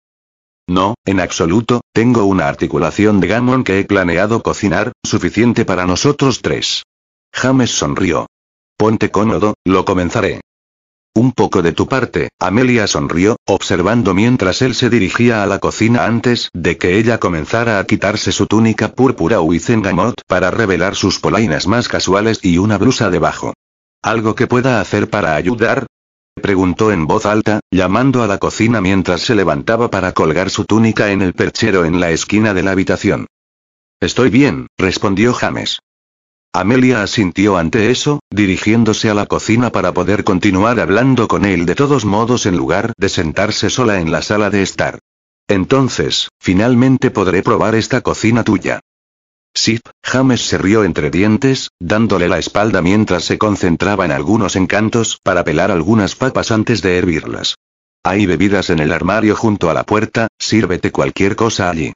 No, en absoluto, tengo una articulación de gamón que he planeado cocinar, suficiente para nosotros tres. James sonrió. Ponte cómodo, lo comenzaré. Un poco de tu parte, Amelia sonrió, observando mientras él se dirigía a la cocina antes de que ella comenzara a quitarse su túnica púrpura Wizengamot para revelar sus polainas más casuales y una blusa debajo. ¿Algo que pueda hacer para ayudar? preguntó en voz alta, llamando a la cocina mientras se levantaba para colgar su túnica en el perchero en la esquina de la habitación. Estoy bien, respondió James. Amelia asintió ante eso, dirigiéndose a la cocina para poder continuar hablando con él de todos modos en lugar de sentarse sola en la sala de estar. Entonces, finalmente podré probar esta cocina tuya. Sip, James se rió entre dientes, dándole la espalda mientras se concentraba en algunos encantos para pelar algunas papas antes de hervirlas. Hay bebidas en el armario junto a la puerta, sírvete cualquier cosa allí.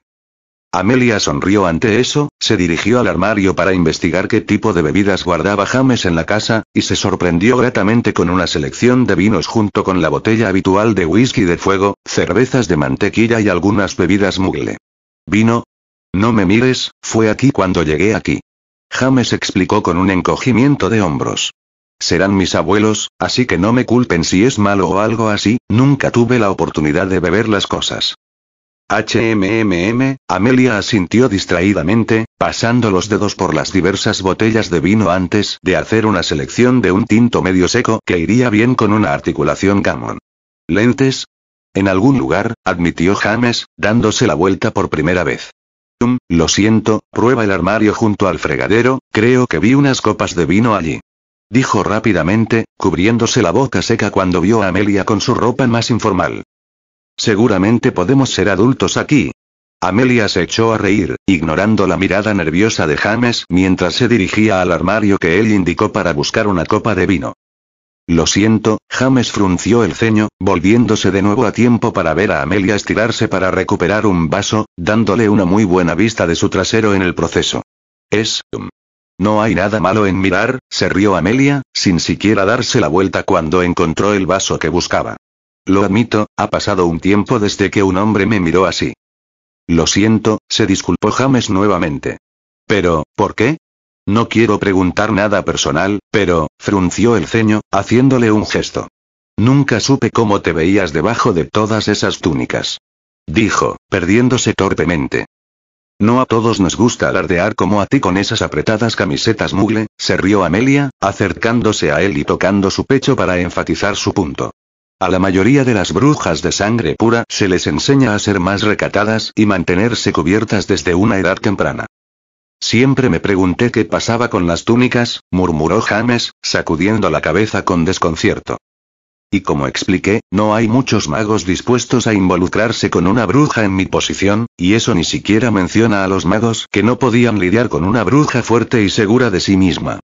Amelia sonrió ante eso, se dirigió al armario para investigar qué tipo de bebidas guardaba James en la casa, y se sorprendió gratamente con una selección de vinos junto con la botella habitual de whisky de fuego, cervezas de mantequilla y algunas bebidas mugle. ¿Vino? No me mires, fue aquí cuando llegué aquí. James explicó con un encogimiento de hombros. Serán mis abuelos, así que no me culpen si es malo o algo así, nunca tuve la oportunidad de beber las cosas. HMMM, Amelia asintió distraídamente, pasando los dedos por las diversas botellas de vino antes de hacer una selección de un tinto medio seco que iría bien con una articulación gamon. ¿Lentes? En algún lugar, admitió James, dándose la vuelta por primera vez. lo siento, prueba el armario junto al fregadero, creo que vi unas copas de vino allí. Dijo rápidamente, cubriéndose la boca seca cuando vio a Amelia con su ropa más informal. Seguramente podemos ser adultos aquí. Amelia se echó a reír, ignorando la mirada nerviosa de James mientras se dirigía al armario que él indicó para buscar una copa de vino. Lo siento, James frunció el ceño, volviéndose de nuevo a tiempo para ver a Amelia estirarse para recuperar un vaso, dándole una muy buena vista de su trasero en el proceso. Es... Um, no hay nada malo en mirar, se rió Amelia, sin siquiera darse la vuelta cuando encontró el vaso que buscaba. Lo admito, ha pasado un tiempo desde que un hombre me miró así. Lo siento, se disculpó James nuevamente. Pero, ¿por qué? No quiero preguntar nada personal, pero, frunció el ceño, haciéndole un gesto. Nunca supe cómo te veías debajo de todas esas túnicas. Dijo, perdiéndose torpemente. No a todos nos gusta alardear como a ti con esas apretadas camisetas mugle, se rió Amelia, acercándose a él y tocando su pecho para enfatizar su punto. A la mayoría de las brujas de sangre pura se les enseña a ser más recatadas y mantenerse cubiertas desde una edad temprana. Siempre me pregunté qué pasaba con las túnicas, murmuró James, sacudiendo la cabeza con desconcierto. Y como expliqué, no hay muchos magos dispuestos a involucrarse con una bruja en mi posición, y eso ni siquiera menciona a los magos que no podían lidiar con una bruja fuerte y segura de sí misma.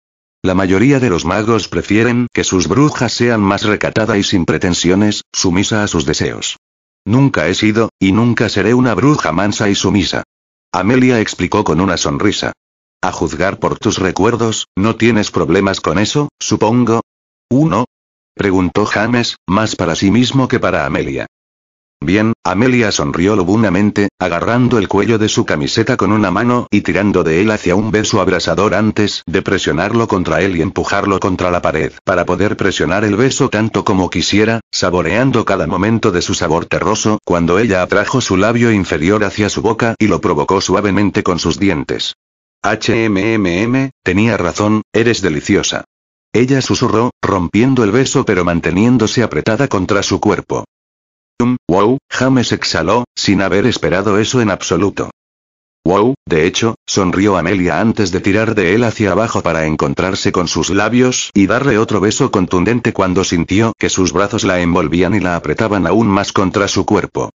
La mayoría de los magos prefieren que sus brujas sean más recatada y sin pretensiones, sumisa a sus deseos. Nunca he sido, y nunca seré una bruja mansa y sumisa. Amelia explicó con una sonrisa. A juzgar por tus recuerdos, ¿no tienes problemas con eso, supongo? ¿Uno? Preguntó James, más para sí mismo que para Amelia. Bien, Amelia sonrió lobunamente, agarrando el cuello de su camiseta con una mano y tirando de él hacia un beso abrasador antes de presionarlo contra él y empujarlo contra la pared para poder presionar el beso tanto como quisiera, saboreando cada momento de su sabor terroso cuando ella atrajo su labio inferior hacia su boca y lo provocó suavemente con sus dientes. HMMM, tenía razón, eres deliciosa. Ella susurró, rompiendo el beso pero manteniéndose apretada contra su cuerpo wow, James exhaló, sin haber esperado eso en absoluto. Wow, de hecho, sonrió Amelia antes de tirar de él hacia abajo para encontrarse con sus labios y darle otro beso contundente cuando sintió que sus brazos la envolvían y la apretaban aún más contra su cuerpo.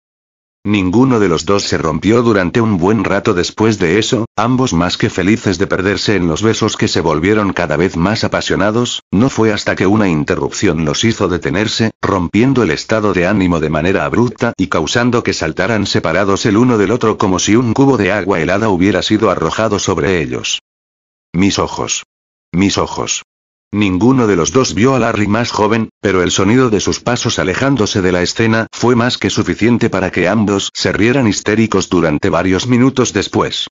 Ninguno de los dos se rompió durante un buen rato después de eso, ambos más que felices de perderse en los besos que se volvieron cada vez más apasionados, no fue hasta que una interrupción los hizo detenerse, rompiendo el estado de ánimo de manera abrupta y causando que saltaran separados el uno del otro como si un cubo de agua helada hubiera sido arrojado sobre ellos. Mis ojos. Mis ojos. Ninguno de los dos vio a Larry más joven, pero el sonido de sus pasos alejándose de la escena fue más que suficiente para que ambos se rieran histéricos durante varios minutos después.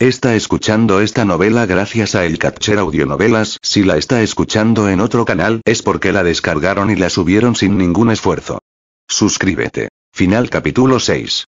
Está escuchando esta novela gracias a El Catcher Audionovelas. Si la está escuchando en otro canal es porque la descargaron y la subieron sin ningún esfuerzo. Suscríbete. Final capítulo 6.